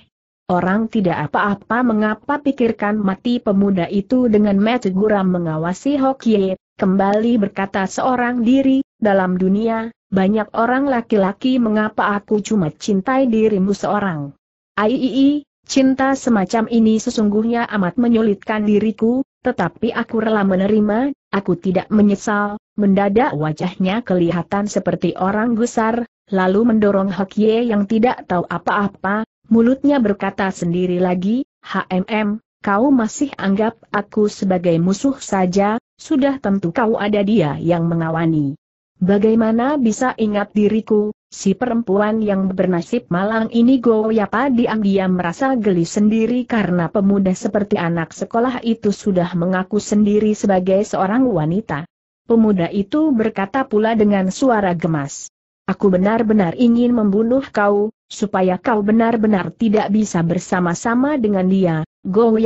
Orang tidak apa-apa mengapa pikirkan mati pemuda itu dengan mata guram mengawasi Hokie, kembali berkata seorang diri, dalam dunia, banyak orang laki-laki mengapa aku cuma cintai dirimu seorang. Aiii, cinta semacam ini sesungguhnya amat menyulitkan diriku, tetapi aku rela menerima, aku tidak menyesal, mendadak wajahnya kelihatan seperti orang gusar, lalu mendorong Hokye yang tidak tahu apa-apa, mulutnya berkata sendiri lagi, HMM, kau masih anggap aku sebagai musuh saja, sudah tentu kau ada dia yang mengawani. Bagaimana bisa ingat diriku, Si perempuan yang bernasib malang ini Goyapa diam-diam merasa geli sendiri karena pemuda seperti anak sekolah itu sudah mengaku sendiri sebagai seorang wanita. Pemuda itu berkata pula dengan suara gemas. Aku benar-benar ingin membunuh kau, supaya kau benar-benar tidak bisa bersama-sama dengan dia.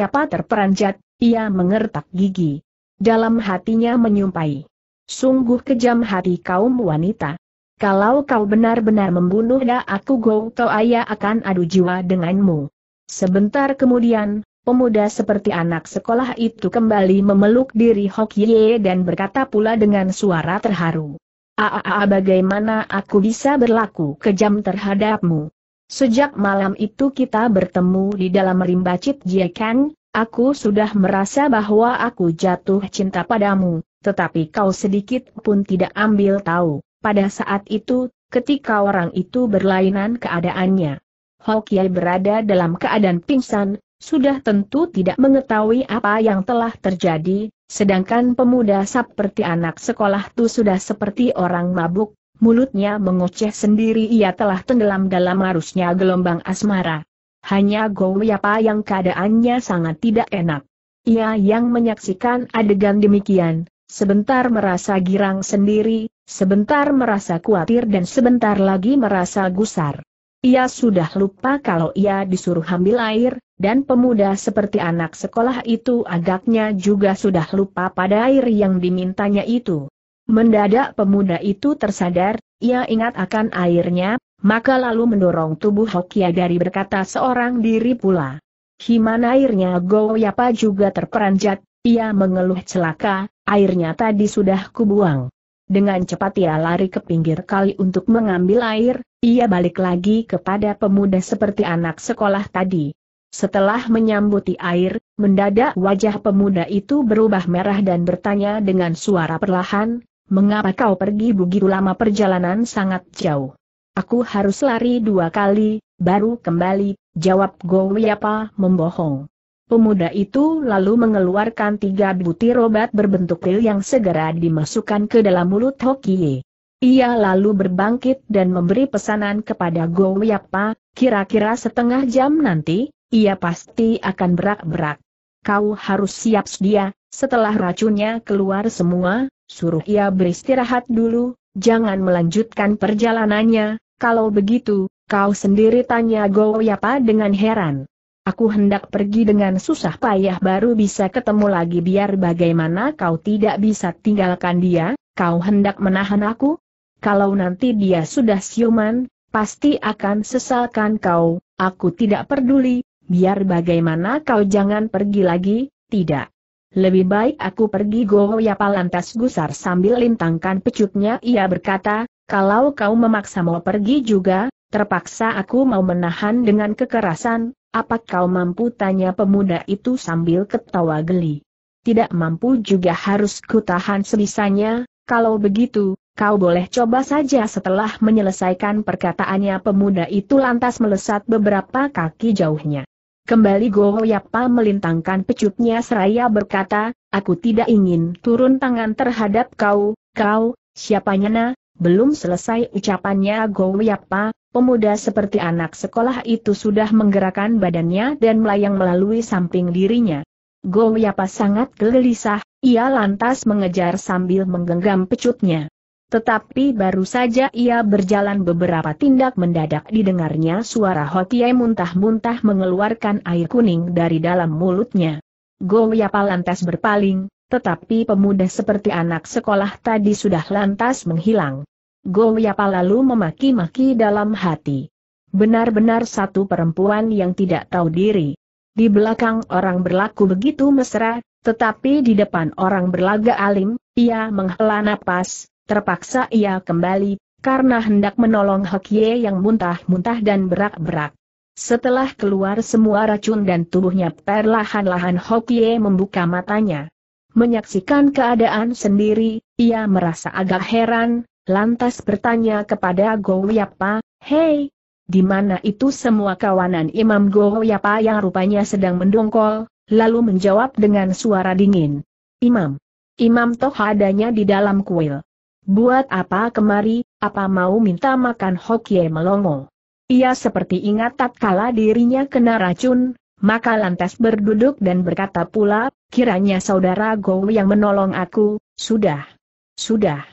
Pa terperanjat, ia mengertak gigi. Dalam hatinya menyumpai. Sungguh kejam hati kaum wanita. Kalau kau benar-benar membunuh membunuhnya aku To Ayah akan adu jiwa denganmu. Sebentar kemudian, pemuda seperti anak sekolah itu kembali memeluk diri Hok Ye dan berkata pula dengan suara terharu. Aa bagaimana aku bisa berlaku kejam terhadapmu? Sejak malam itu kita bertemu di dalam rimba Cip Jiekan, aku sudah merasa bahwa aku jatuh cinta padamu, tetapi kau sedikit pun tidak ambil tahu. Pada saat itu, ketika orang itu berlainan keadaannya. Hokiai berada dalam keadaan pingsan, sudah tentu tidak mengetahui apa yang telah terjadi, sedangkan pemuda seperti anak sekolah itu sudah seperti orang mabuk, mulutnya mengoceh sendiri ia telah tenggelam dalam arusnya gelombang asmara. Hanya Gowiapa yang keadaannya sangat tidak enak. Ia yang menyaksikan adegan demikian, sebentar merasa girang sendiri, Sebentar merasa khawatir dan sebentar lagi merasa gusar. Ia sudah lupa kalau ia disuruh ambil air, dan pemuda seperti anak sekolah itu agaknya juga sudah lupa pada air yang dimintanya itu. Mendadak pemuda itu tersadar, ia ingat akan airnya, maka lalu mendorong tubuh Hokia dari berkata seorang diri pula. Himan airnya Goyapa juga terperanjat, ia mengeluh celaka, airnya tadi sudah kubuang. Dengan cepat ia lari ke pinggir kali untuk mengambil air, ia balik lagi kepada pemuda seperti anak sekolah tadi. Setelah menyambuti air, mendadak wajah pemuda itu berubah merah dan bertanya dengan suara perlahan, Mengapa kau pergi begitu lama perjalanan sangat jauh? Aku harus lari dua kali, baru kembali, jawab Gowiapa membohong. Pemuda itu lalu mengeluarkan tiga butir obat berbentuk pil yang segera dimasukkan ke dalam mulut Hokie. Ia lalu berbangkit dan memberi pesanan kepada Go Yapa, kira-kira setengah jam nanti, ia pasti akan berak-berak. Kau harus siap sedia, setelah racunnya keluar semua, suruh ia beristirahat dulu, jangan melanjutkan perjalanannya, kalau begitu, kau sendiri tanya Go Yapa dengan heran. Aku hendak pergi dengan susah payah baru bisa ketemu lagi biar bagaimana kau tidak bisa tinggalkan dia, kau hendak menahan aku? Kalau nanti dia sudah siuman, pasti akan sesalkan kau, aku tidak peduli, biar bagaimana kau jangan pergi lagi, tidak. Lebih baik aku pergi goyapa lantas gusar sambil lintangkan pecutnya ia berkata, kalau kau memaksa mau pergi juga, terpaksa aku mau menahan dengan kekerasan, apa kau mampu tanya pemuda itu sambil ketawa geli? Tidak mampu juga harus kutahan sebisanya, kalau begitu, kau boleh coba saja setelah menyelesaikan perkataannya pemuda itu lantas melesat beberapa kaki jauhnya. Kembali Gohoyapa melintangkan pecutnya seraya berkata, aku tidak ingin turun tangan terhadap kau, kau, siapanya na, belum selesai ucapannya Gohoyapa, Pemuda seperti anak sekolah itu sudah menggerakkan badannya dan melayang melalui samping dirinya. Yapa sangat gelisah, ia lantas mengejar sambil menggenggam pecutnya. Tetapi baru saja ia berjalan beberapa tindak mendadak didengarnya suara Hotie muntah-muntah mengeluarkan air kuning dari dalam mulutnya. Yapa lantas berpaling, tetapi pemuda seperti anak sekolah tadi sudah lantas menghilang. Yapa lalu memaki-maki dalam hati. Benar-benar satu perempuan yang tidak tahu diri. Di belakang orang berlaku begitu mesra, tetapi di depan orang berlagak alim, ia menghela napas, terpaksa ia kembali, karena hendak menolong Hekye yang muntah-muntah dan berak-berak. Setelah keluar semua racun dan tubuhnya perlahan-lahan Hokye membuka matanya. Menyaksikan keadaan sendiri, ia merasa agak heran, Lantas bertanya kepada Goyapa, Hei, di mana itu semua kawanan Imam Goyapa yang rupanya sedang mendongkol, lalu menjawab dengan suara dingin. Imam. Imam toh adanya di dalam kuil. Buat apa kemari, apa mau minta makan Hokye melongo. Ia seperti ingat tatkala dirinya kena racun, maka lantas berduduk dan berkata pula, kiranya saudara Gow yang menolong aku, sudah. Sudah.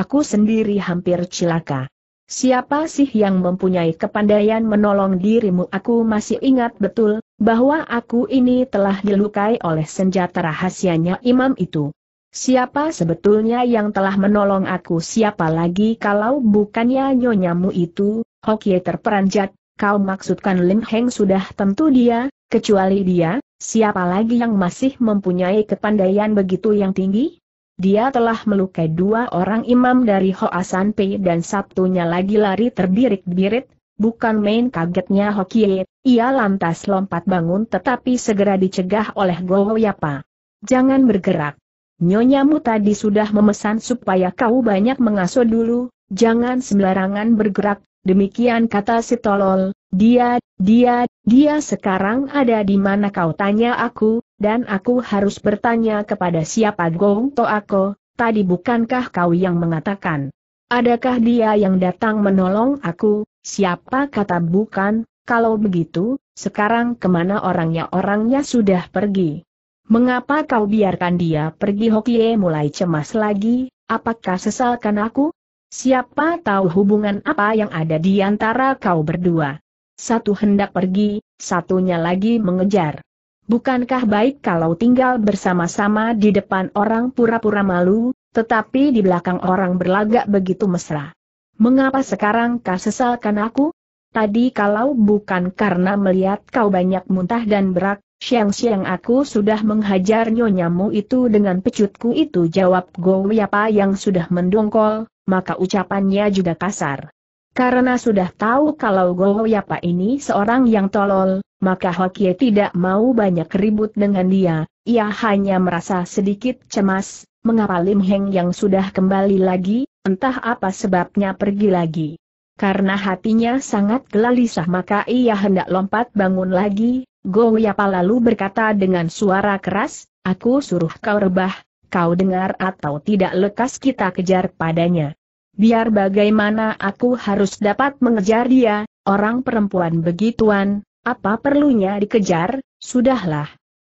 Aku sendiri hampir celaka. Siapa sih yang mempunyai kepandaian menolong dirimu? Aku masih ingat betul, bahwa aku ini telah dilukai oleh senjata rahasianya imam itu. Siapa sebetulnya yang telah menolong aku? Siapa lagi kalau bukannya nyonyamu itu? Hokie terperanjat, kau maksudkan Lin Heng sudah tentu dia, kecuali dia, siapa lagi yang masih mempunyai kepandaian begitu yang tinggi? Dia telah melukai dua orang imam dari Hoasan P dan Sabtunya lagi lari terbirit-birit, bukan main kagetnya Hokie, ia lantas lompat bangun tetapi segera dicegah oleh Goyapa. Jangan bergerak. Nyonyamu tadi sudah memesan supaya kau banyak mengasuh dulu, jangan sembarangan bergerak, demikian kata si tolol, dia, dia, dia sekarang ada di mana kau tanya aku, dan aku harus bertanya kepada siapa Gong Toako, tadi bukankah kau yang mengatakan? Adakah dia yang datang menolong aku? Siapa kata bukan? Kalau begitu, sekarang kemana orangnya? Orangnya sudah pergi. Mengapa kau biarkan dia pergi? Hokie mulai cemas lagi, apakah sesalkan aku? Siapa tahu hubungan apa yang ada di antara kau berdua. Satu hendak pergi, satunya lagi mengejar. Bukankah baik kalau tinggal bersama-sama di depan orang pura-pura malu, tetapi di belakang orang berlagak begitu mesra? Mengapa sekarang kau sesalkan aku? Tadi kalau bukan karena melihat kau banyak muntah dan berak, siang-siang aku sudah menghajar nyonyamu itu dengan pecutku itu jawab Gowiapa yang sudah mendongkol, maka ucapannya juga kasar. Karena sudah tahu kalau Gowiapa ini seorang yang tolol, maka Hokie tidak mau banyak ribut dengan dia, ia hanya merasa sedikit cemas, mengapa Lim Heng yang sudah kembali lagi, entah apa sebabnya pergi lagi. Karena hatinya sangat gelisah maka ia hendak lompat bangun lagi, Yapa lalu berkata dengan suara keras, aku suruh kau rebah, kau dengar atau tidak lekas kita kejar padanya. Biar bagaimana aku harus dapat mengejar dia, orang perempuan begituan, apa perlunya dikejar, sudahlah.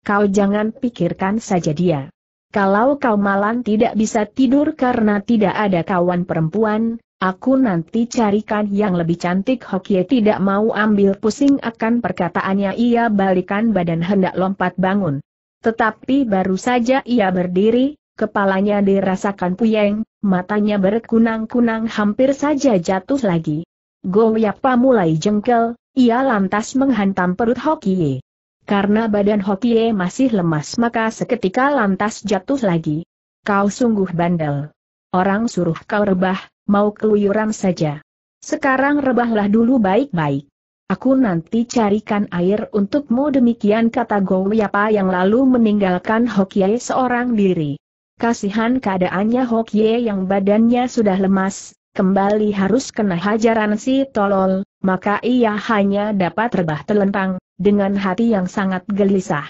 Kau jangan pikirkan saja dia. Kalau kau malam tidak bisa tidur karena tidak ada kawan perempuan, aku nanti carikan yang lebih cantik Hokie tidak mau ambil pusing akan perkataannya ia balikan badan hendak lompat bangun. Tetapi baru saja ia berdiri, kepalanya dirasakan puyeng, matanya berkunang-kunang hampir saja jatuh lagi. Goyapa mulai jengkel, ia lantas menghantam perut Hokie. Karena badan Hokie masih lemas maka seketika lantas jatuh lagi. Kau sungguh bandel. Orang suruh kau rebah, mau keluyuran saja. Sekarang rebahlah dulu baik-baik. Aku nanti carikan air untukmu demikian kata Gowyapa yang lalu meninggalkan Hokie seorang diri. Kasihan keadaannya Hokie yang badannya sudah lemas, kembali harus kena hajaran si tolol, maka ia hanya dapat rebah telentang, dengan hati yang sangat gelisah.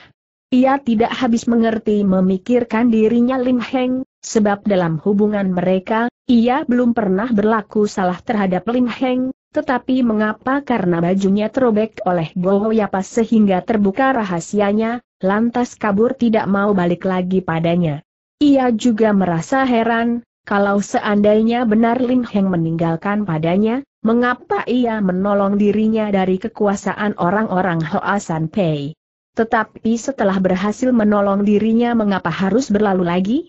Ia tidak habis mengerti memikirkan dirinya Lim Heng, sebab dalam hubungan mereka, ia belum pernah berlaku salah terhadap Lim Heng, tetapi mengapa karena bajunya terobek oleh Bowo Yapa sehingga terbuka rahasianya, lantas kabur tidak mau balik lagi padanya. Ia juga merasa heran, kalau seandainya benar Lin Heng meninggalkan padanya, mengapa ia menolong dirinya dari kekuasaan orang-orang Hoa San Pei? Tetapi setelah berhasil menolong dirinya mengapa harus berlalu lagi?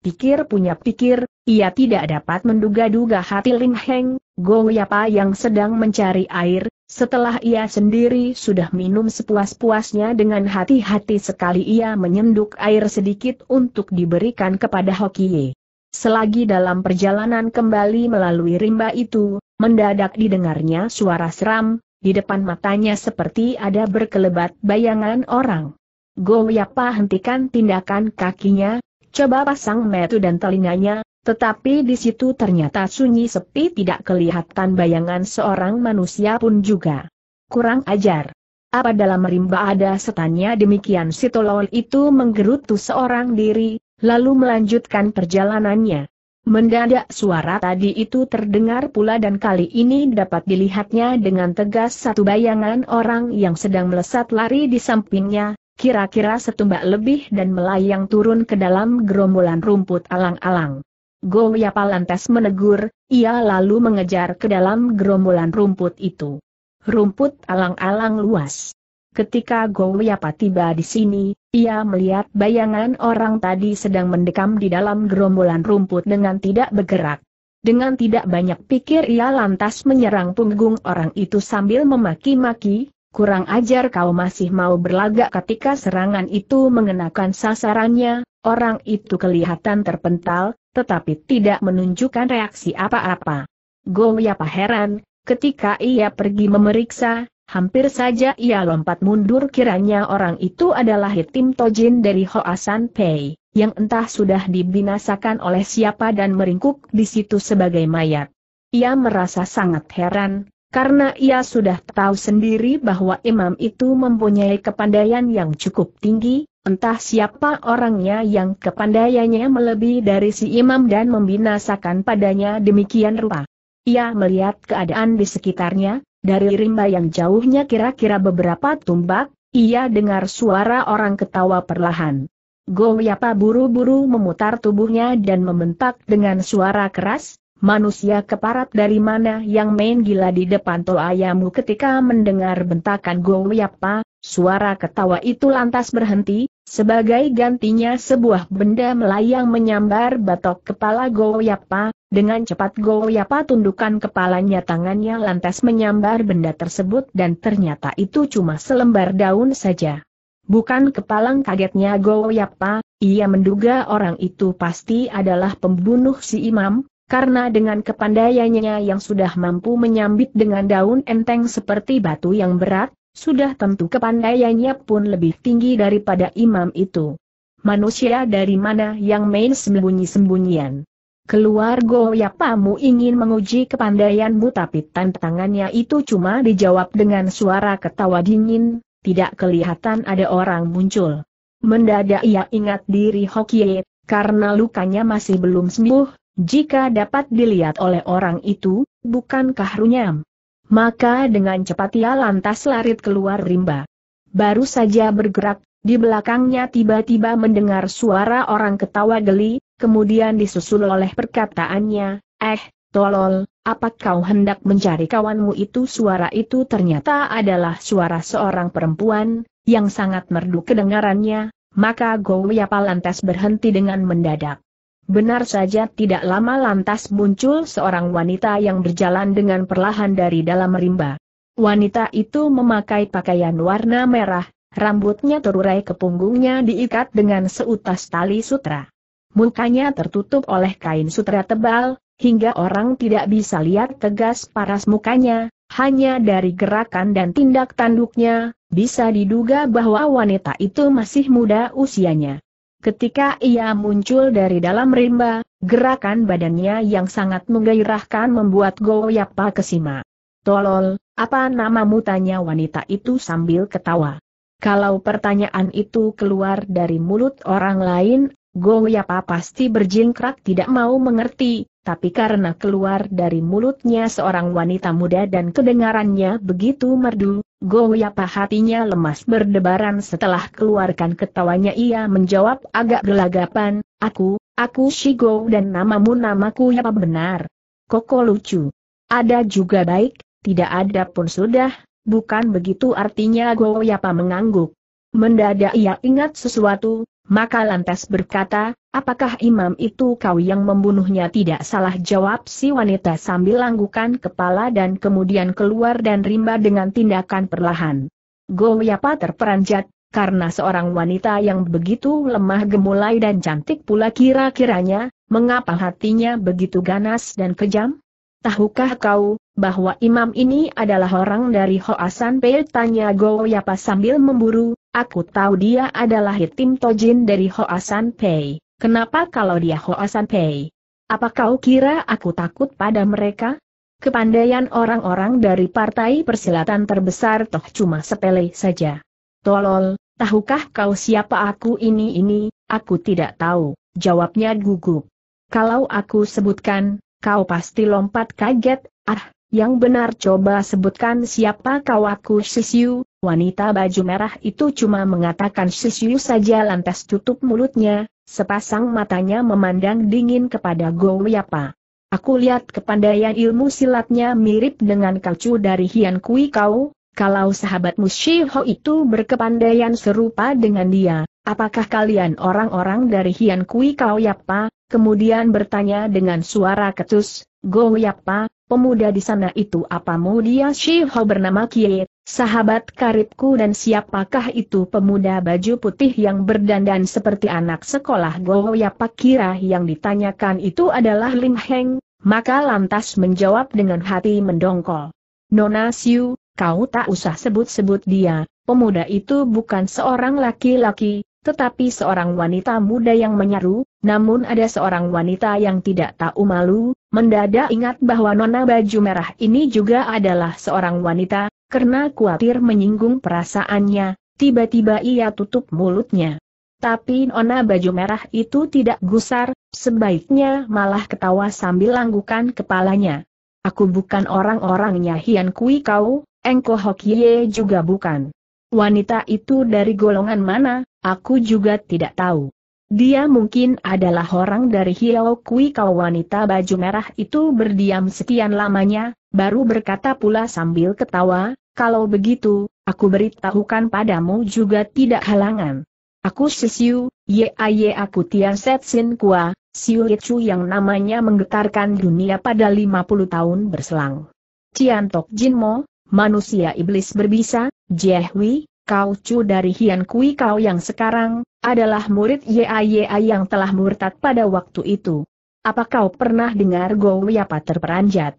Pikir punya pikir, ia tidak dapat menduga-duga hati Lin Heng, Gou Yapa yang sedang mencari air, setelah ia sendiri sudah minum sepuas-puasnya dengan hati-hati sekali ia menyenduk air sedikit untuk diberikan kepada Hokie. Selagi dalam perjalanan kembali melalui rimba itu, mendadak didengarnya suara seram, di depan matanya seperti ada berkelebat bayangan orang. Goyapa hentikan tindakan kakinya, coba pasang metu dan telinganya, tetapi di situ ternyata sunyi sepi tidak kelihatan bayangan seorang manusia pun juga. Kurang ajar. Apa dalam rimba ada setannya demikian si tolol itu menggerutu seorang diri, lalu melanjutkan perjalanannya. Mendadak suara tadi itu terdengar pula dan kali ini dapat dilihatnya dengan tegas satu bayangan orang yang sedang melesat lari di sampingnya, kira-kira setumbak lebih dan melayang turun ke dalam gerombolan rumput alang-alang. Yapa lantas menegur, ia lalu mengejar ke dalam gerombolan rumput itu. Rumput alang-alang luas. Ketika Gowiapa tiba di sini, ia melihat bayangan orang tadi sedang mendekam di dalam gerombolan rumput dengan tidak bergerak. Dengan tidak banyak pikir ia lantas menyerang punggung orang itu sambil memaki-maki, kurang ajar kau masih mau berlagak ketika serangan itu mengenakan sasarannya, orang itu kelihatan terpental, tetapi tidak menunjukkan reaksi apa-apa. Gowiapa heran, ketika ia pergi memeriksa, Hampir saja ia lompat mundur kiranya orang itu adalah Hitim Tojin dari Hoasan Pei, yang entah sudah dibinasakan oleh siapa dan meringkuk di situ sebagai mayat. Ia merasa sangat heran, karena ia sudah tahu sendiri bahwa imam itu mempunyai kepandaian yang cukup tinggi, entah siapa orangnya yang kepandaiannya melebihi dari si imam dan membinasakan padanya demikian rupa. Ia melihat keadaan di sekitarnya, dari rimba yang jauhnya kira-kira beberapa tumbak, ia dengar suara orang ketawa perlahan. Goyapa buru-buru memutar tubuhnya dan membentak dengan suara keras, Manusia keparat dari mana yang main gila di depan tol ayamu ketika mendengar bentakan Goyapa, suara ketawa itu lantas berhenti, sebagai gantinya sebuah benda melayang menyambar batok kepala Goyapa, dengan cepat Goyapa tundukkan kepalanya tangannya lantas menyambar benda tersebut dan ternyata itu cuma selembar daun saja. Bukan kepalang kagetnya Goyapa, ia menduga orang itu pasti adalah pembunuh si imam, karena dengan kepandaiannya yang sudah mampu menyambit dengan daun enteng seperti batu yang berat, sudah tentu kepandaiannya pun lebih tinggi daripada imam itu. Manusia dari mana yang main sembunyi-sembunyian? Keluar goyapamu ingin menguji kepandaianmu tapi tantangannya itu cuma dijawab dengan suara ketawa dingin, tidak kelihatan ada orang muncul. Mendadak ia ingat diri Hokie, karena lukanya masih belum sembuh, jika dapat dilihat oleh orang itu, bukankah runyam? Maka dengan cepat ia lantas larit keluar rimba. Baru saja bergerak, di belakangnya tiba-tiba mendengar suara orang ketawa geli, kemudian disusul oleh perkataannya, eh, tolol, apa kau hendak mencari kawanmu itu? Suara itu ternyata adalah suara seorang perempuan, yang sangat merdu kedengarannya, maka Gowiapa lantas berhenti dengan mendadak. Benar saja tidak lama lantas muncul seorang wanita yang berjalan dengan perlahan dari dalam rimba. Wanita itu memakai pakaian warna merah, rambutnya terurai ke punggungnya diikat dengan seutas tali sutra. Mukanya tertutup oleh kain sutra tebal, hingga orang tidak bisa lihat tegas paras mukanya, hanya dari gerakan dan tindak tanduknya, bisa diduga bahwa wanita itu masih muda usianya. Ketika ia muncul dari dalam rimba, gerakan badannya yang sangat menggairahkan membuat Goyapa kesima. Tolol, apa namamu tanya wanita itu sambil ketawa. Kalau pertanyaan itu keluar dari mulut orang lain, Goyapa pasti berjingkrak tidak mau mengerti, tapi karena keluar dari mulutnya seorang wanita muda dan kedengarannya begitu merdu, Goyapa hatinya lemas berdebaran setelah keluarkan ketawanya ia menjawab agak gelagapan, aku, aku Shigo dan namamu namaku Yapa benar. Koko lucu. Ada juga baik, tidak ada pun sudah, bukan begitu artinya Goyapa mengangguk. Mendadak ia ingat sesuatu, maka lantas berkata, apakah imam itu kau yang membunuhnya tidak salah jawab si wanita sambil langgukan kepala dan kemudian keluar dan rimba dengan tindakan perlahan. Goyapa terperanjat, karena seorang wanita yang begitu lemah gemulai dan cantik pula kira-kiranya, mengapa hatinya begitu ganas dan kejam? Tahukah kau, bahwa imam ini adalah orang dari Hoasan Pei? Tanya Goyapa sambil memburu, Aku tahu dia adalah Hitim Tojin dari Hoasan Pei. Kenapa kalau dia Hoasan Pei? Apa kau kira aku takut pada mereka? Kepandaian orang-orang dari partai persilatan terbesar toh cuma sepele saja. Tolol, tahukah kau siapa aku ini ini? Aku tidak tahu, jawabnya gugup. Kalau aku sebutkan, kau pasti lompat kaget, ah, yang benar coba sebutkan siapa kau aku Sisiu, wanita baju merah itu cuma mengatakan sesuatu saja lantas tutup mulutnya, sepasang matanya memandang dingin kepada Goyapa. Aku lihat kepandaian ilmu silatnya mirip dengan kalcu dari Hian Kui Kau, kalau sahabatmu Shiho itu berkepandaian serupa dengan dia, apakah kalian orang-orang dari Hian Kui Kau Yapa? Kemudian bertanya dengan suara ketus, Gou Yapa, pemuda di sana itu apamu dia Shiho bernama Kie, sahabat karibku dan siapakah itu pemuda baju putih yang berdandan seperti anak sekolah Goya ya, kira yang ditanyakan itu adalah Lim Heng, maka lantas menjawab dengan hati mendongkol. Nona Siu, kau tak usah sebut-sebut dia, pemuda itu bukan seorang laki-laki, tetapi seorang wanita muda yang menyeru, namun ada seorang wanita yang tidak tahu malu, mendadak ingat bahwa nona baju merah ini juga adalah seorang wanita, karena khawatir menyinggung perasaannya, tiba-tiba ia tutup mulutnya. Tapi nona baju merah itu tidak gusar, sebaiknya malah ketawa sambil langgukan kepalanya. Aku bukan orang-orangnya Hian Kui kau, Engko Hokie juga bukan. Wanita itu dari golongan mana, aku juga tidak tahu. Dia mungkin adalah orang dari Hiao Kui kau wanita baju merah itu berdiam sekian lamanya, baru berkata pula sambil ketawa, kalau begitu, aku beritahukan padamu juga tidak halangan. Aku sesiu, ye aye aku tian set sin kua, siu Chu yang namanya menggetarkan dunia pada 50 tahun berselang. Cian Tok Jin Mo, manusia iblis berbisa, Jehui, kau cu dari Hian Kui kau yang sekarang, adalah murid YAYA yang telah murtad pada waktu itu. Apa kau pernah dengar Go Yapa terperanjat?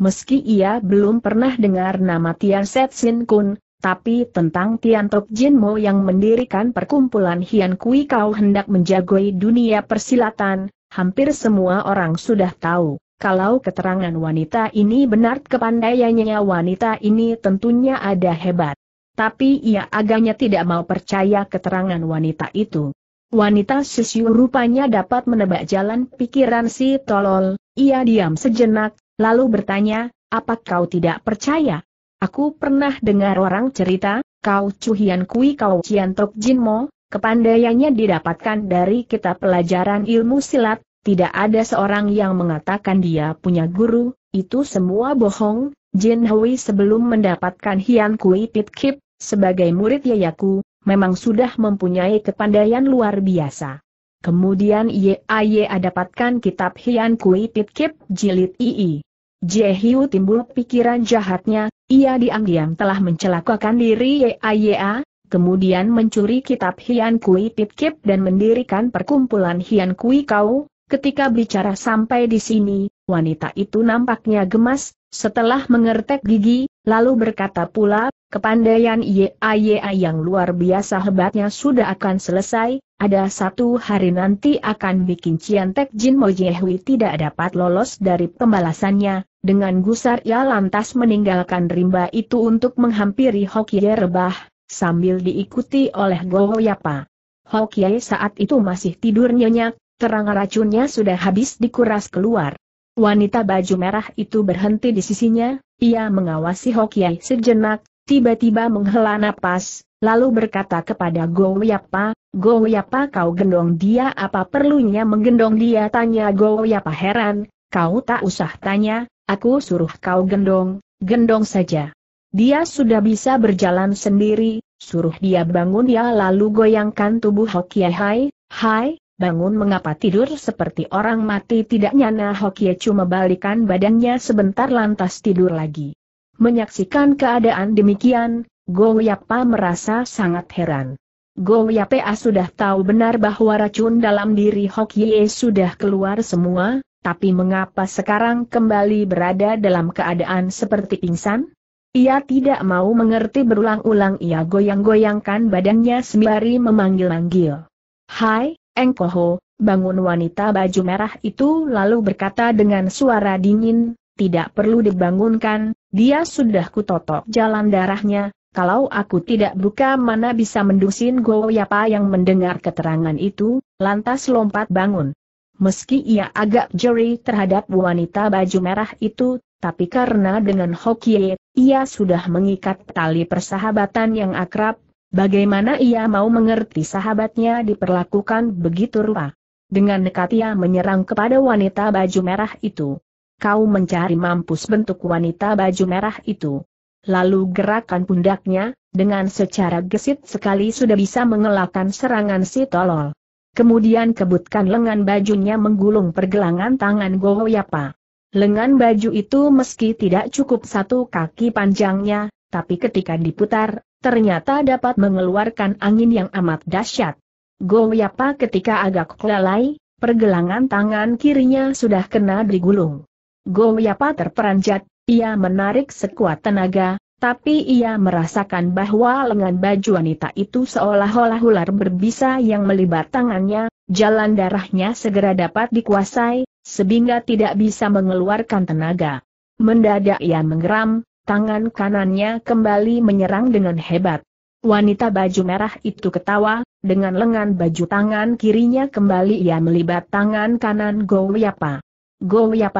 Meski ia belum pernah dengar nama Tian Set Sin Kun, tapi tentang Tian Tok Jin Mo yang mendirikan perkumpulan Hian Kui kau hendak menjagoi dunia persilatan, hampir semua orang sudah tahu. Kalau keterangan wanita ini benar kepandaiannya wanita ini tentunya ada hebat tapi ia agaknya tidak mau percaya keterangan wanita itu. Wanita susu rupanya dapat menebak jalan pikiran si tolol, ia diam sejenak, lalu bertanya, apa kau tidak percaya? Aku pernah dengar orang cerita, kau Cuhian Kui kau Cian Tok Mo. kepandaiannya didapatkan dari kitab pelajaran ilmu silat, tidak ada seorang yang mengatakan dia punya guru, itu semua bohong, Jin Hui sebelum mendapatkan Hian Kui Pit Kip, sebagai murid Yayaku, memang sudah mempunyai kepandaian luar biasa. Kemudian Yeaya dapatkan kitab Hian Kui Titkip Jilid II. Jehiu timbul pikiran jahatnya, ia diam-diam telah mencelakakan diri Yeaya, kemudian mencuri kitab Hian Kui Titkip dan mendirikan perkumpulan Hian Kui Kau. Ketika bicara sampai di sini, wanita itu nampaknya gemas, setelah mengertek gigi, lalu berkata pula, kepandaian YAYA yang luar biasa hebatnya sudah akan selesai, ada satu hari nanti akan bikin ciantek Jin Mojehui tidak dapat lolos dari pembalasannya, dengan gusar ia lantas meninggalkan rimba itu untuk menghampiri Hokye Rebah, sambil diikuti oleh Goho Yapa. Hokye saat itu masih tidur nyenyak, terang racunnya sudah habis dikuras keluar. Wanita baju merah itu berhenti di sisinya, ia mengawasi Hokiai sejenak, tiba-tiba menghela napas, lalu berkata kepada Go Yapa, Go Yapa kau gendong dia apa perlunya menggendong dia tanya Go Yapa heran, kau tak usah tanya, aku suruh kau gendong, gendong saja. Dia sudah bisa berjalan sendiri, suruh dia bangun ya lalu goyangkan tubuh Hokiai hai, hai, bangun mengapa tidur seperti orang mati tidak nyana Hokie cuma balikan badannya sebentar lantas tidur lagi. Menyaksikan keadaan demikian, Goyapa merasa sangat heran. Goyapea sudah tahu benar bahwa racun dalam diri Hokie sudah keluar semua, tapi mengapa sekarang kembali berada dalam keadaan seperti pingsan? Ia tidak mau mengerti berulang-ulang ia goyang-goyangkan badannya sembari memanggil-manggil. Hai, Engkoho, bangun wanita baju merah itu lalu berkata dengan suara dingin, tidak perlu dibangunkan, dia sudah kutotok jalan darahnya, kalau aku tidak buka mana bisa mendusin Goyapa yang mendengar keterangan itu, lantas lompat bangun. Meski ia agak jeri terhadap wanita baju merah itu, tapi karena dengan Hokie, ia sudah mengikat tali persahabatan yang akrab, Bagaimana ia mau mengerti sahabatnya diperlakukan begitu rupa? Dengan nekat ia menyerang kepada wanita baju merah itu. Kau mencari mampus bentuk wanita baju merah itu. Lalu gerakan pundaknya, dengan secara gesit sekali sudah bisa mengelakkan serangan si tolol. Kemudian kebutkan lengan bajunya menggulung pergelangan tangan Goyapa. Lengan baju itu meski tidak cukup satu kaki panjangnya, tapi ketika diputar, ternyata dapat mengeluarkan angin yang amat dahsyat. Goyapa ketika agak kelalai, pergelangan tangan kirinya sudah kena digulung. Goyapa terperanjat, ia menarik sekuat tenaga, tapi ia merasakan bahwa lengan baju wanita itu seolah-olah ular berbisa yang melibat tangannya, jalan darahnya segera dapat dikuasai, sehingga tidak bisa mengeluarkan tenaga. Mendadak ia menggeram, Tangan kanannya kembali menyerang dengan hebat. Wanita baju merah itu ketawa, dengan lengan baju tangan kirinya kembali ia melibat tangan kanan Go Yapa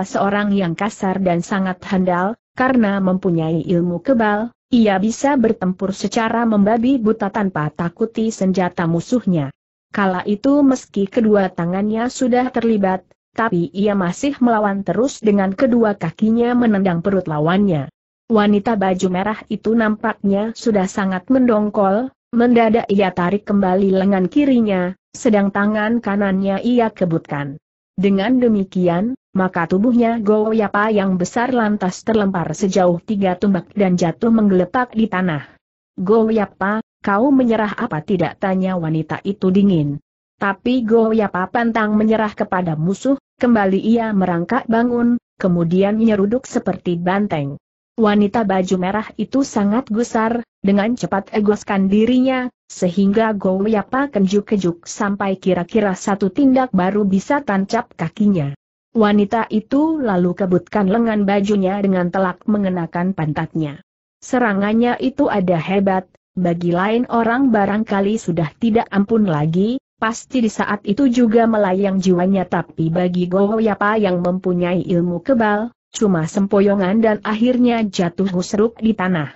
seorang yang kasar dan sangat handal, karena mempunyai ilmu kebal, ia bisa bertempur secara membabi buta tanpa takuti senjata musuhnya. Kala itu meski kedua tangannya sudah terlibat, tapi ia masih melawan terus dengan kedua kakinya menendang perut lawannya. Wanita baju merah itu nampaknya sudah sangat mendongkol, mendadak ia tarik kembali lengan kirinya, sedang tangan kanannya ia kebutkan. Dengan demikian, maka tubuhnya goyapa yang besar lantas terlempar sejauh tiga tumbak dan jatuh menggeletak di tanah. Goyapa, kau menyerah apa tidak tanya wanita itu dingin. Tapi Goyapa pantang menyerah kepada musuh, kembali ia merangkak bangun, kemudian nyeruduk seperti banteng. Wanita baju merah itu sangat gusar, dengan cepat egoskan dirinya, sehingga Yapa kejuk-kejuk sampai kira-kira satu tindak baru bisa tancap kakinya. Wanita itu lalu kebutkan lengan bajunya dengan telak mengenakan pantatnya. Serangannya itu ada hebat, bagi lain orang barangkali sudah tidak ampun lagi, pasti di saat itu juga melayang jiwanya tapi bagi Yapa yang mempunyai ilmu kebal, cuma sempoyongan dan akhirnya jatuh husruk di tanah.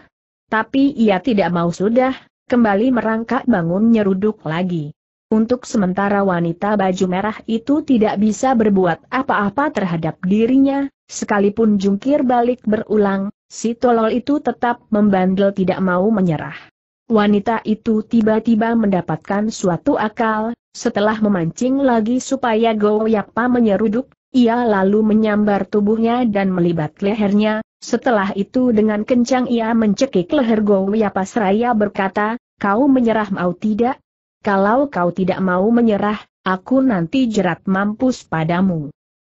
Tapi ia tidak mau sudah, kembali merangkak bangun nyeruduk lagi. Untuk sementara wanita baju merah itu tidak bisa berbuat apa-apa terhadap dirinya, sekalipun jungkir balik berulang, si tolol itu tetap membandel tidak mau menyerah. Wanita itu tiba-tiba mendapatkan suatu akal, setelah memancing lagi supaya Goyakpa menyeruduk ia lalu menyambar tubuhnya dan melibat lehernya, setelah itu dengan kencang ia mencekik leher Gowiapas Pasraya berkata, kau menyerah mau tidak? Kalau kau tidak mau menyerah, aku nanti jerat mampus padamu.